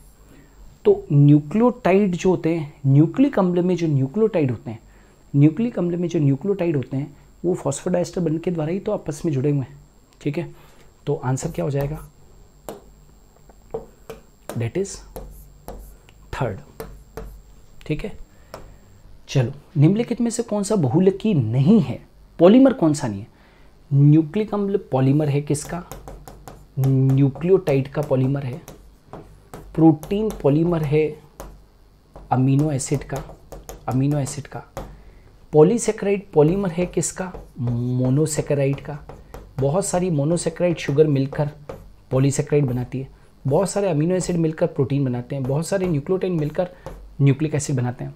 तो न्यूक्लियोटाइड जो होते हैं न्यूक्लिक अम्ल में जो न्यूक्लियोटाइड होते हैं न्यूक्लिक अम्ल में जो न्यूक्लियोटाइड होते हैं वो फॉस्फोडाइस्टर बन के द्वारा ही तो आपस में जुड़े हुए हैं ठीक है तो आंसर क्या हो जाएगा डेट इज़ थर्ड ठीक है चलो निम्नलिखित में से कौन सा बहुलकी नहीं है पॉलीमर कौन सा नहीं है न्यूक्लिक अम्ल पॉलीमर है किसका न्यूक्लियोटाइड का पॉलीमर है प्रोटीन पॉलीमर है अमीनो एसिड का अमीनो एसिड का पॉलीसेक्राइड पॉलीमर है किसका मोनोसेक्राइड का बहुत सारी मोनोसेक्राइड शुगर मिलकर पॉलीसेक्राइड बनाती है बहुत सारे अमीनो एसिड मिलकर प्रोटीन बनाते हैं बहुत सारे न्यूक्लोटाइन मिलकर न्यूक्लिक एसिड बनाते हैं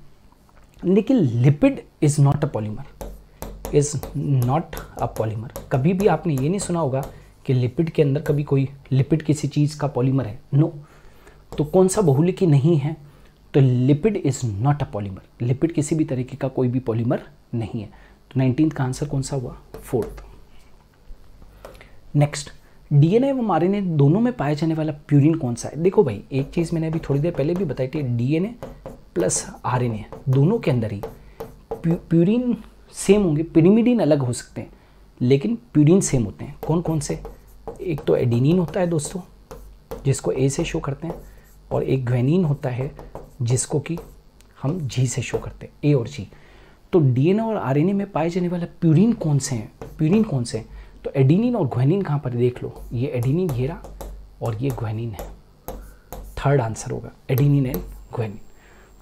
लेकिन lipid is not a polymer is not a polymer कभी भी आपने ये नहीं सुना होगा कि लिपिड के अंदर कभी कोई लिपिड किसी चीज़ का पॉलीमर है नो no. तो कौन सा बहुलिकी नहीं है तो lipid is not a polymer lipid किसी भी तरीके का कोई भी पॉलीमर नहीं है तो नाइनटीन का आंसर कौन सा हुआ फोर्थ नेक्स्ट डीएनए एवं आर दोनों में पाया जाने वाला प्यूरिन कौन सा है देखो भाई एक चीज़ मैंने अभी थोड़ी देर पहले भी बताई थी डीएनए प्लस आर दोनों के अंदर ही प्यूरिन सेम होंगे पिरीमिडीन अलग हो सकते हैं लेकिन प्यूरिन सेम होते हैं कौन कौन से एक तो एडिनिन होता है दोस्तों जिसको ए से शो करते हैं और एक ग्वेनिन होता है जिसको कि हम जी से शो करते हैं ए और जी तो डीएनए और आरएनए में पाए जाने वाला प्यूरिन कौन से हैं प्यूरिन कौन से हैं तो एडिनिन और ग्वेनिन कहाँ पर देख लो ये एडिनिन घेरा और ये ग्वेनिन है थर्ड आंसर होगा एडिनिन एंड ग्वेनिन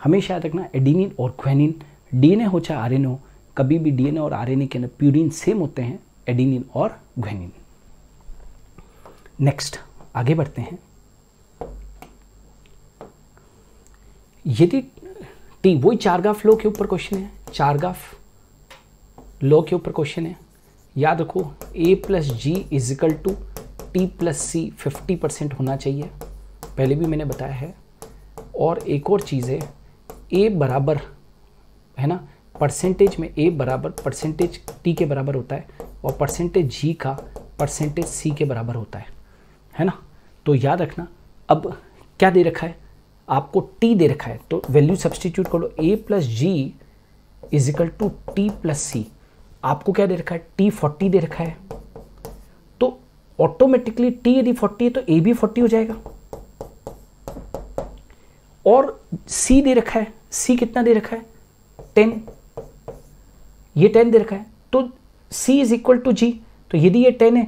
हमेशा याद रखना एडिनिन और ग्वेनिन डीएनए हो चाहे आरएनए हो कभी भी डीएनए और आरएनए के अंदर प्यूरिन सेम होते हैं एडिनिन और ग्वेनिन नेक्स्ट आगे बढ़ते हैं यदि टी वही चारगाफ लो के ऊपर क्वेश्चन है चारगाफ लो के ऊपर क्वेश्चन है याद रखो A plus G is equal to T plus C fifty percent होना चाहिए पहले भी मैंने बताया है और एक और चीज़ है ए बराबर है ना परसेंटेज में ए बराबर परसेंटेज टी के बराबर होता है और परसेंटेज जी का परसेंटेज सी के बराबर होता है है ना तो याद रखना अब क्या दे रखा है आपको टी दे रखा है तो वैल्यू सब्सटीट्यूट करो A plus G is equal to T plus C आपको क्या दे रखा है टी फोर्टी दे रखा है तो ऑटोमेटिकली टी यदि फोर्टी है तो ए भी फोर्टी हो जाएगा और सी दे रखा है सी कितना दे रखा है टेन ये टेन दे रखा है तो C is equal to G तो यदि ये टेन है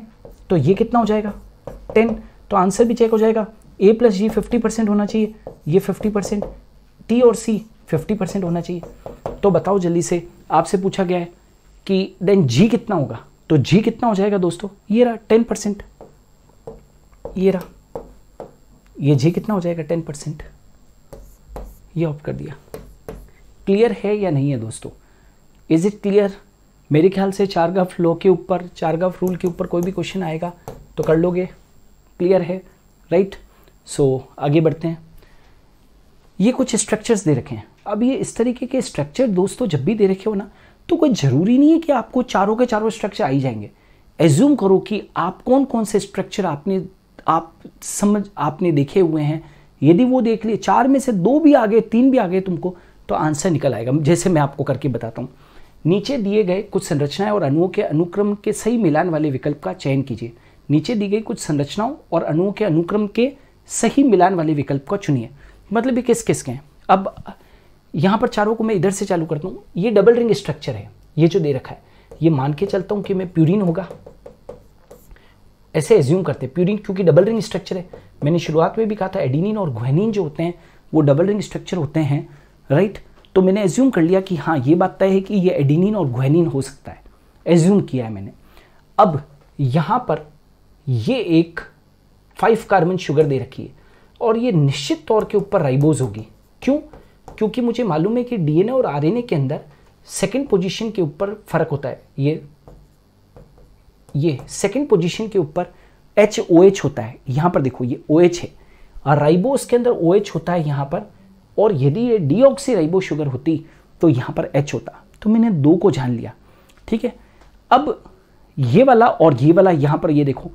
तो ये कितना हो जाएगा टेन तो आंसर भी चेक हो जाएगा A plus G fifty percent होना चाहिए ये फिफ्टी परसेंट टी और सी फिफ्टी परसेंट होना चाहिए तो बताओ जल्दी से आपसे पूछा गया है कि देन जी कितना होगा तो जी कितना हो जाएगा दोस्तों ये रहा टेन परसेंट ये रहा ये जी कितना हो जाएगा टेन परसेंट ये ऑफ कर दिया क्लियर है या नहीं है दोस्तों इज इट क्लियर मेरे ख्याल से गफ लॉ के ऊपर गफ रूल के ऊपर कोई भी क्वेश्चन आएगा तो कर लोगे क्लियर है राइट सो so, आगे बढ़ते हैं ये कुछ स्ट्रक्चर्स दे रखे हैं अब ये इस तरीके के स्ट्रक्चर दोस्तों जब भी दे रखे हो ना तो कोई ज़रूरी नहीं है कि आपको चारों के चारों स्ट्रक्चर आ ही जाएंगे एज्यूम करो कि आप कौन कौन से स्ट्रक्चर आपने आप समझ आपने देखे हुए हैं यदि वो देख लिए चार में से दो भी आ गए तीन भी आ गए तुमको तो आंसर निकल आएगा जैसे मैं आपको करके बताता हूँ नीचे दिए गए कुछ संरचनाएं और अणुओं के अनुक्रम के सही मिलान वाले विकल्प का चयन कीजिए नीचे दी गई कुछ संरचनाओं और अणुओं के अनुक्रम के सही मिलान वाले विकल्प को चुनिए मतलब ये किस किस के हैं अब यहां पर चारों को मैं इधर से चालू करता हूं ये डबल रिंग स्ट्रक्चर है ये जो दे रखा है ये मान के चलता हूं कि मैं प्यूरिन होगा ऐसे एज्यूम करते हैं प्यूरिन क्योंकि डबल रिंग स्ट्रक्चर है मैंने शुरुआत में भी कहा था एडिनिन और ग्वेनिन जो होते हैं वो डबल रिंग स्ट्रक्चर होते हैं राइट तो मैंने एज्यूम कर लिया कि हाँ ये बात तय है कि ये एडिनिन और ग्वेनिन हो सकता है एज्यूम किया है मैंने अब यहां पर ये एक फाइव कार्बन शुगर दे रखी है और ये निश्चित तौर के ऊपर राइबोज होगी क्यों क्योंकि मुझे मालूम है कि डीएनए और आरएनए के अंदर सेकंड पोजीशन के ऊपर फर्क होता है ये ये सेकंड पोजीशन के ऊपर एच ओ एच होता है यहां पर देखो ये ओ एच है और राइबोस के अंदर ओ एच होता है यहां पर और यदि ये डीऑक्सी राइबो शुगर होती तो यहां पर एच होता तो मैंने दो को जान लिया ठीक है अब ये वाला और ये वाला यहां पर ये देखो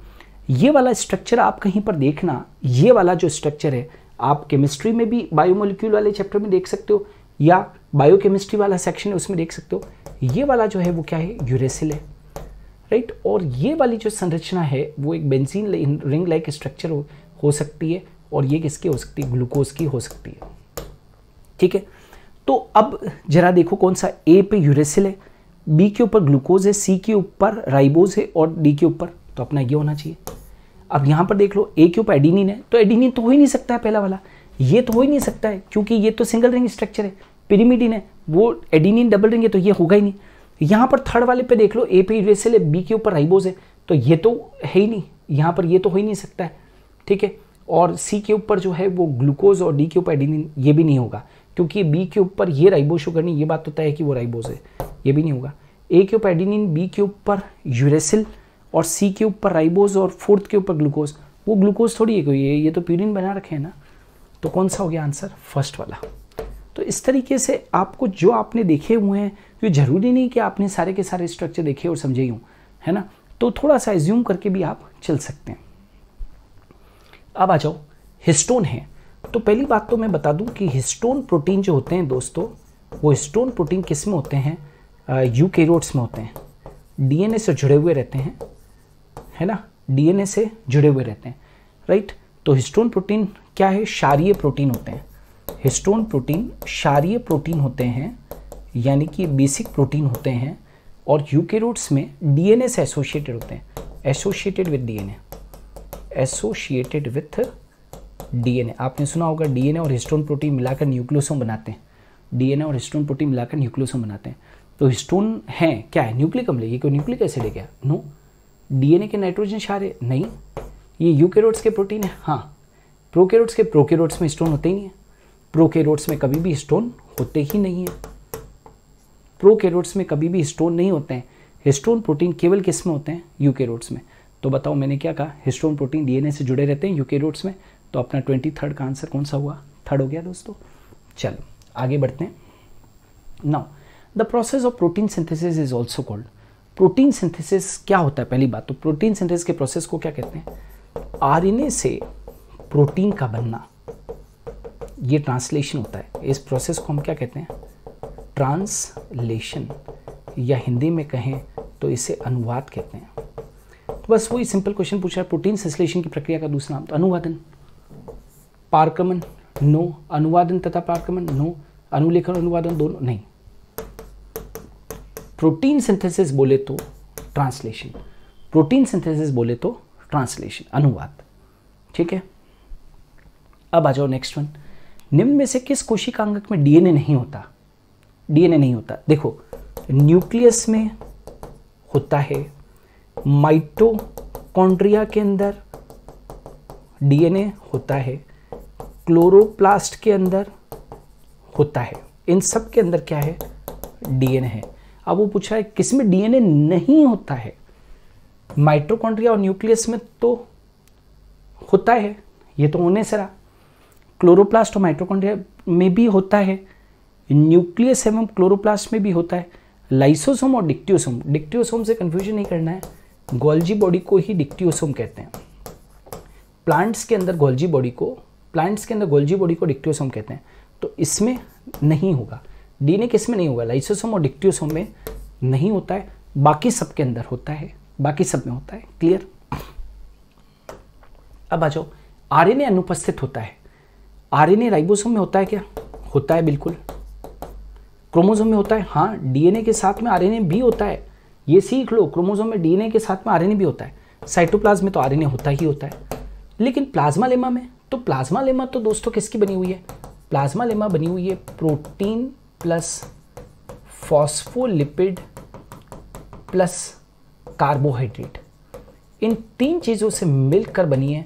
ये वाला स्ट्रक्चर आप कहीं पर देखना ये वाला जो स्ट्रक्चर है आप केमिस्ट्री में भी बायोमोलिक्यूल वाले चैप्टर में देख सकते हो या बायोकेमिस्ट्री वाला सेक्शन है उसमें देख सकते हो ये वाला जो है वो क्या है यूरेसिल है राइट right? और ये वाली जो संरचना है वो एक बेंजीन रिंग लाइक स्ट्रक्चर हो, हो सकती है और ये किसकी हो सकती है ग्लूकोज की हो सकती है ठीक है तो अब जरा देखो कौन सा ए पे यूरेसिल है बी के ऊपर ग्लूकोज है सी के ऊपर राइबोज है और डी के ऊपर तो अपना ये होना चाहिए अब यहाँ पर देख लो ए क्यूब एडीनिन है तो एडीनिन तो हो ही नहीं सकता है पहला वाला ये तो हो ही नहीं सकता है क्योंकि ये तो सिंगल रिंग स्ट्रक्चर है पिरीमिडिन है वो एडीनिन डबल रिंग है तो ये होगा ही नहीं यहाँ पर थर्ड वाले पे देख लो ए पे यूरेसिल है बी के ऊपर राइबोज है तो ये तो है ही नहीं यहाँ पर ये तो हो ही नहीं सकता है ठीक है और सी के ऊपर जो है वो ग्लूकोज और डी के ऊपर एडीनिन ये भी नहीं होगा क्योंकि बी के ऊपर ये राइबो शुगर नहीं ये बात तो तय है कि वो राइबोज है ये भी नहीं होगा ए के ऊपर एडीनिन बी के ऊपर यूरेसिल और सी के ऊपर राइबोज और फोर्थ के ऊपर ग्लूकोज वो ग्लूकोज थोड़ी है ये ये तो प्यूरिन बना रखे हैं ना तो कौन सा हो गया आंसर फर्स्ट वाला तो इस तरीके से आपको जो आपने देखे हुए हैं जो ज़रूरी नहीं कि आपने सारे के सारे स्ट्रक्चर देखे और समझे हूँ है ना तो थोड़ा सा एज्यूम करके भी आप चल सकते हैं अब आ जाओ हिस्टोन है तो पहली बात तो मैं बता दूं कि हिस्टोन प्रोटीन जो होते हैं दोस्तों वो हिस्टोन प्रोटीन किस में होते हैं यू में होते हैं डीएनए से जुड़े हुए रहते हैं है ना डीएनए से जुड़े हुए रहते हैं राइट तो हिस्टोन प्रोटीन क्या है क्षारीय प्रोटीन होते हैं हिस्टोन प्रोटीन क्षारीय प्रोटीन होते हैं यानी कि बेसिक प्रोटीन होते हैं और यूकेरोट्स में डीएनए से एसोसिएटेड होते हैं associated with DNA associated with DNA आपने सुना होगा डीएनए और हिस्टोन प्रोटीन मिलाकर न्यूक्लियोसोम बनाते हैं डीएनए और हिस्टोन प्रोटीन मिलाकर न्यूक्लियोसोम बनाते हैं तो हिस्टोन है क्या है न्यूक्लिक अम्ल ये क्यों न्यूक्लिक ऐसे ले गया नो no? डीएनए के नाइट्रोजन क्षार नहीं ये यूकेरोट्स के प्रोटीन है हाँ प्रोकेरोट्स के प्रोकेरोट्स में स्टोन होते ही नहीं है प्रोकेरोट्स में कभी भी स्टोन होते ही नहीं है प्रोकेरोट्स में कभी भी स्टोन नहीं होते हैं हिस्टोन प्रोटीन केवल किस में होते हैं यूकेरोट्स में तो बताओ मैंने क्या कहा हिस्टोन प्रोटीन डीएनए से जुड़े रहते हैं यूकेरोट्स में तो अपना ट्वेंटी थर्ड का आंसर कौन सा हुआ थर्ड हो गया दोस्तों चलो आगे बढ़ते हैं now the process of protein synthesis is also called protein synthesis क्या होता है पहली बात तो प्रोटीन सिंथेसिस के प्रोसेस को क्या कहते हैं आरएनए से प्रोटीन का बनना ये ट्रांसलेशन होता है इस प्रोसेस को हम क्या कहते हैं ट्रांसलेशन या हिंदी में कहें तो इसे अनुवाद कहते हैं तो बस वही सिंपल क्वेश्चन पूछा है प्रोटीन संश्लेषण की प्रक्रिया का दूसरा नाम तो अनुवादन पारक्रमण नो अनुवादन तथा पारक्रमण नो अनुलेखन अनुवादन दोनों नहीं प्रोटीन सिंथेसिस बोले तो ट्रांसलेशन प्रोटीन सिंथेसिस बोले तो ट्रांसलेशन अनुवाद ठीक है अब आ जाओ नेक्स्ट वन निम्न में से किस कोशिकांगक में डीएनए नहीं होता डीएनए नहीं होता देखो न्यूक्लियस में होता है माइटोकॉन्ड्रिया के अंदर डीएनए होता है क्लोरोप्लास्ट के अंदर होता है इन सब के अंदर क्या है डीएनए है अब वो पूछा है किसमें डीएनए नहीं होता है माइट्रोकॉन्ड्रिया और न्यूक्लियस में तो होता है ये तो होने से रहा क्लोरोप्लास्ट और माइट्रोकॉन्ड्रिया में भी होता है न्यूक्लियस एवं क्लोरोप्लास्ट में भी होता है लाइसोसोम और डिक्टियोसोम डिक्टियोसोम से कंफ्यूजन नहीं करना है गोल्जी बॉडी को ही डिक्टियोसोम कहते हैं प्लांट्स के अंदर गोल्जी बॉडी को प्लांट्स के अंदर गोल्जी बॉडी को डिक्टियोसोम कहते हैं तो इसमें नहीं होगा डीएनए किस में नहीं होगा लाइसोसोम और डिक्टियोसोम में नहीं होता है बाकी सब के अंदर होता है बाकी सब में होता है क्लियर अब आ जाओ आरएनए अनुपस्थित होता है आरएनए राइबोसोम में होता है क्या होता है बिल्कुल क्रोमोजोम में होता है हाँ डीएनए के साथ में आरएनए भी होता है ये सीख लो क्रोमोजोम में डीएनए के साथ में आरएनए भी होता है साइटोप्लाज्म में तो आरएनए होता ही होता है लेकिन प्लाज्मा लेमा में तो प्लाज्मा लेमा तो दोस्तों किसकी बनी हुई है प्लाज्मा लेमा बनी हुई है protein plus phospholipid plus carbohydrate इन तीन चीज़ों से मिलकर बनी है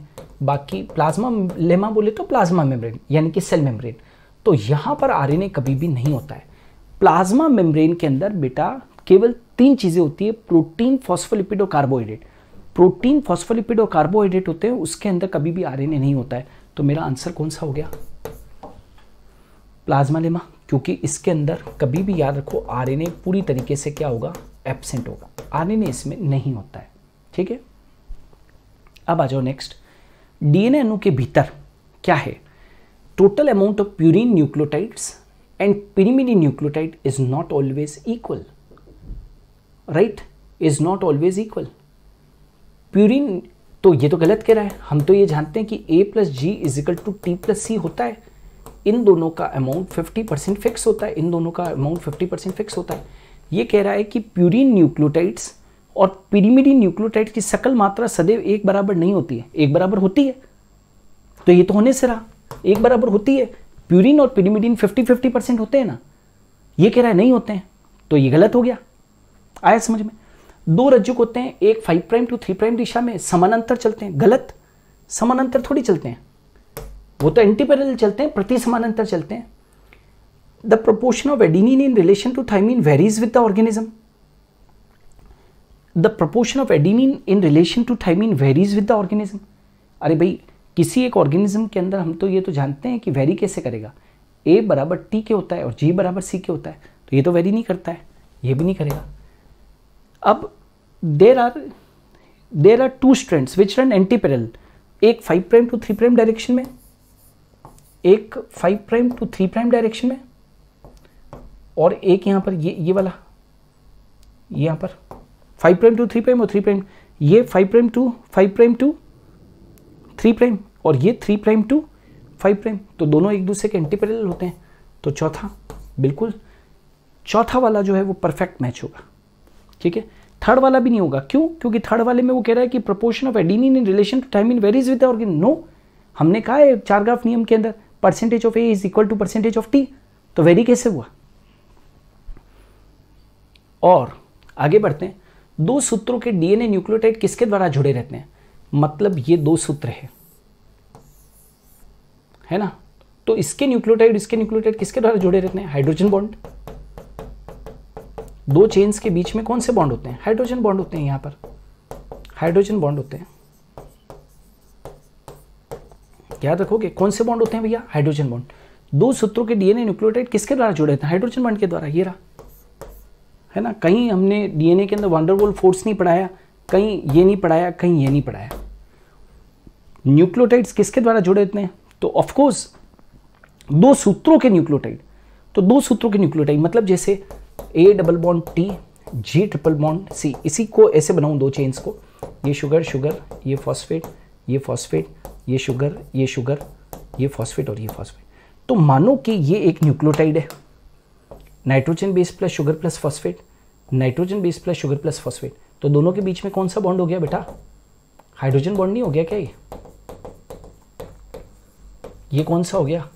बाकी प्लाज्मा लेमा बोले तो प्लाज्मा मेम्ब्रेन यानी कि सेल मेम्ब्रेन तो यहाँ पर ए कभी भी नहीं होता है प्लाज्मा मेम्ब्रेन के अंदर बेटा केवल तीन चीज़ें होती है प्रोटीन फॉस्फोलिपिड और कार्बोहाइड्रेट प्रोटीन फॉस्फोलिपिड और कार्बोहाइड्रेट होते हैं उसके अंदर कभी भी ए नहीं होता है तो मेरा आंसर कौन सा हो गया प्लाज्मा लेमा क्योंकि इसके अंदर कभी भी याद रखो आर पूरी तरीके से क्या होगा एबसेंट होगा आर इसमें नहीं होता है ठीक है अब आ जाओ नेक्स्ट डीएनए अणु के भीतर क्या है total amount of purine nucleotides and pyrimidine nucleotide is not always equal right is not always equal purine तो ये तो गलत कह रहा है हम तो ये जानते हैं कि A plus G is equal to T plus C होता है इन दोनों का अमाउंट 50 परसेंट फिक्स होता है इन दोनों का अमाउंट 50 परसेंट फिक्स होता है ये कह रहा है कि प्यूरिन न्यूक्लियोटाइड्स और पिरीमिडी न्यूक्लियोटाइड की सकल मात्रा सदैव एक बराबर नहीं होती है एक बराबर होती है तो ये तो होने से रहा एक बराबर होती है प्यूरिन और पिरीमिडिन 50 50 परसेंट होते हैं ना ये कह रहा है नहीं होते हैं तो ये गलत हो गया आया समझ में दो रज्जुक होते हैं एक five prime to three prime दिशा में समानांतर चलते हैं गलत समानांतर थोड़ी चलते हैं वो तो एंटी पैरल चलते हैं प्रति समानांतर चलते हैं the proportion of adenine in relation to thymine varies with the organism the proportion of adenine in relation to thymine varies with the organism अरे भाई किसी एक ऑर्गेनिज्म के अंदर हम तो ये तो जानते हैं कि वेरी कैसे करेगा ए बराबर टी के होता है और जी बराबर सी के होता है तो ये तो वेरी नहीं करता है ये भी नहीं करेगा अब there are there are two strands which run anti parallel एक five prime to three prime direction में एक five prime to three prime direction में और एक यहां पर ये ये वाला ये पर five prime to three prime और थ्री प्राइम ये five prime to five prime to three prime और ये three prime to five prime तो दोनों एक दूसरे के एंटीपेरल होते हैं तो चौथा बिल्कुल चौथा वाला जो है वो परफेक्ट मैच होगा ठीक है थर्ड वाला भी नहीं होगा क्यों क्योंकि थर्ड वाले में वो कह रहा है कि प्रपोर्शन ऑफ एडीन in relation to time in varies with organ no हमने कहा है चारग्राफ नियम के अंदर percentage of A is equal to percentage of T तो वेरी कैसे हुआ और आगे बढ़ते हैं दो सूत्रों के डीएनए न्यूक्लियोटाइड किसके द्वारा जुड़े रहते हैं मतलब ये दो सूत्र है है ना तो इसके न्यूक्लियोटाइड इसके न्यूक्लियोटाइड किसके द्वारा जुड़े रहते हैं हाइड्रोजन बॉन्ड दो चेन्स के बीच में कौन से बॉन्ड होते हैं हाइड्रोजन बॉन्ड होते हैं यहां पर हाइड्रोजन बॉन्ड होते हैं याद रखोगे कौन से बॉन्ड होते हैं भैया हाइड्रोजन बॉन्ड दो सूत्रों के डीएनए न्यूक्लियोटाइड किसके द्वारा जुड़े थे हाइड्रोजन बॉन्ड के द्वारा ये रहा है ना कहीं हमने डीएनए के अंदर वांडरवोल फोर्स नहीं पढ़ाया कहीं ये नहीं पढ़ाया कहीं ये नहीं पढ़ाया न्यूक्लियोटाइड्स किसके द्वारा जुड़े इतने तो ऑफकोर्स दो सूत्रों के न्यूक्लियोटाइड तो दो सूत्रों के न्यूक्लियोटाइड मतलब जैसे A double bond T G triple bond C इसी को ऐसे बनाऊं दो चेन्स को ये शुगर शुगर ये फॉस्फेट ये फॉस्फेट ये शुगर ये शुगर ये फॉस्फेट और ये फॉस्फेट तो मानो कि ये एक न्यूक्लियोटाइड है nitrogen base plus sugar plus phosphate nitrogen base plus sugar plus phosphate तो दोनों के बीच में कौन सा बॉन्ड हो गया बेटा हाइड्रोजन बॉन्ड नहीं हो गया क्या ये ये कौन सा हो गया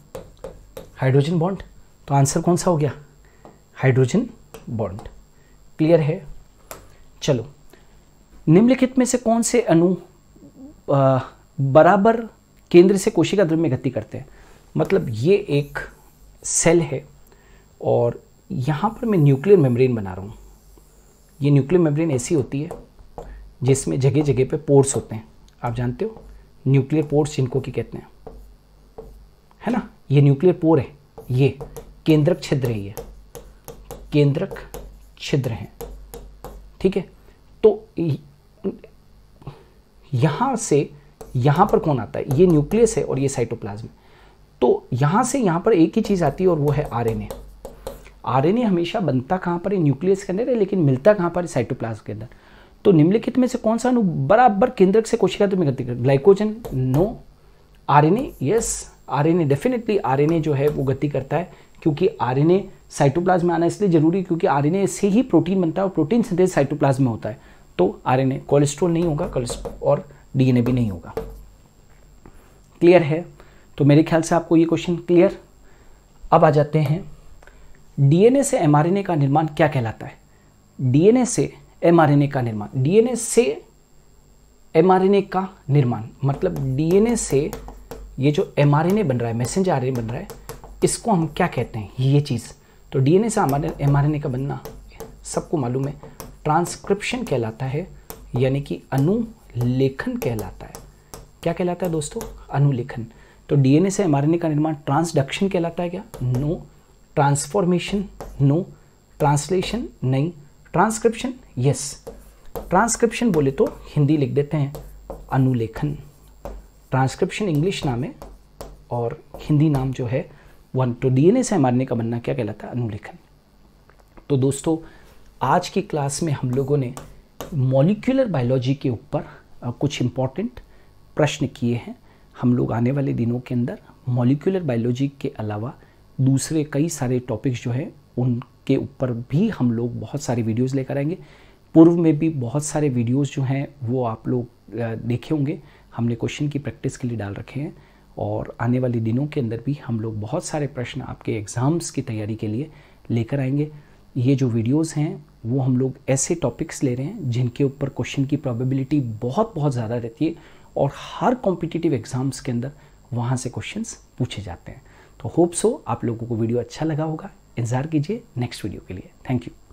हाइड्रोजन बॉन्ड तो आंसर कौन सा हो गया हाइड्रोजन बॉन्ड क्लियर है चलो निम्नलिखित में से कौन से अणु बराबर केंद्र से कोशिका द्रव्य गति करते हैं मतलब ये एक सेल है और यहाँ पर मैं न्यूक्लियर मेम्ब्रेन बना रहा हूँ ये न्यूक्लियर मेम्ब्रेन ऐसी होती है जिसमें जगह जगह पे पोर्स होते हैं आप जानते हो न्यूक्लियर पोर्स जिनको की कहते हैं है ना ये न्यूक्लियर पोर है ये केंद्रक छिद्र है ये केंद्रक छिद्र हैं ठीक है तो यहाँ से यहाँ पर कौन आता है ये न्यूक्लियस है और ये साइटोप्लाज्म तो यहाँ से यहाँ पर एक ही चीज़ आती है और वो है आरएनए आरएनए हमेशा बनता कहाँ पर है न्यूक्लियस के अंदर है लेकिन मिलता कहाँ पर है साइटोप्लाज्म के अंदर तो निम्नलिखित में से कौन सा बराबर केंद्रक से कोशिका तो गति glycogen no RNA yes RNA definitely RNA जो है वो गति करता है क्योंकि आरएनए साइटोप्लाज्म में आना इसलिए जरूरी है क्योंकि आरएनए से ही प्रोटीन बनता है और प्रोटीन सिंथेसिस साइटोप्लाज्म में होता है तो आरएनए कोलेस्ट्रॉल नहीं होगा और डीएनए भी नहीं होगा क्लियर है तो मेरे ख्याल से आपको ये क्वेश्चन क्लियर अब आ जाते हैं डीएनए से एमआरएनए का निर्माण क्या कहलाता है डीएनए से एमआरएनए का निर्माण डीएनए से एमआरएनए का निर्माण मतलब डीएनए से ये जो एमआरएनए बन रहा है मैसेंजर आरएनए बन रहा है इसको हम क्या कहते हैं ये चीज़ तो डीएनए से हमारे एमआरएनए का बनना सबको मालूम है ट्रांसक्रिप्शन कहलाता है यानी कि अनु लेखन कहलाता है क्या कहलाता है दोस्तों अनुलेखन तो डीएनए से एमआरएनए का निर्माण ट्रांसडक्शन कहलाता है क्या नो ट्रांसफॉर्मेशन नो ट्रांसलेशन नहीं ट्रांसक्रिप्शन यस ट्रांसक्रिप्शन बोले तो हिंदी लिख देते हैं अनुलेखन ट्रांसक्रिप्शन इंग्लिश नाम है और हिंदी नाम जो है वन तो डीएनए से एमआरएनए का बनना क्या कहलाता है अनुलेखन तो दोस्तों आज की क्लास में हम लोगों ने मॉलिक्यूलर बायोलॉजी के ऊपर कुछ इम्पॉर्टेंट प्रश्न किए हैं हम लोग आने वाले दिनों के अंदर मॉलिक्यूलर बायोलॉजी के अलावा दूसरे कई सारे टॉपिक्स जो हैं उनके ऊपर भी हम लोग बहुत सारे वीडियोस लेकर आएंगे पूर्व में भी बहुत सारे वीडियोस जो हैं वो आप लोग देखे होंगे हमने क्वेश्चन की प्रैक्टिस के लिए डाल रखे हैं और आने वाले दिनों के अंदर भी हम लोग बहुत सारे प्रश्न आपके एग्ज़ाम्स की तैयारी के लिए लेकर आएंगे ये जो वीडियोस हैं वो हम लोग ऐसे टॉपिक्स ले रहे हैं जिनके ऊपर क्वेश्चन की प्रोबेबिलिटी बहुत बहुत ज़्यादा रहती है और हर कॉम्पिटिटिव एग्ज़ाम्स के अंदर वहाँ से क्वेश्चन पूछे जाते हैं तो होप सो आप लोगों को वीडियो अच्छा लगा होगा इंतज़ार कीजिए नेक्स्ट वीडियो के लिए थैंक यू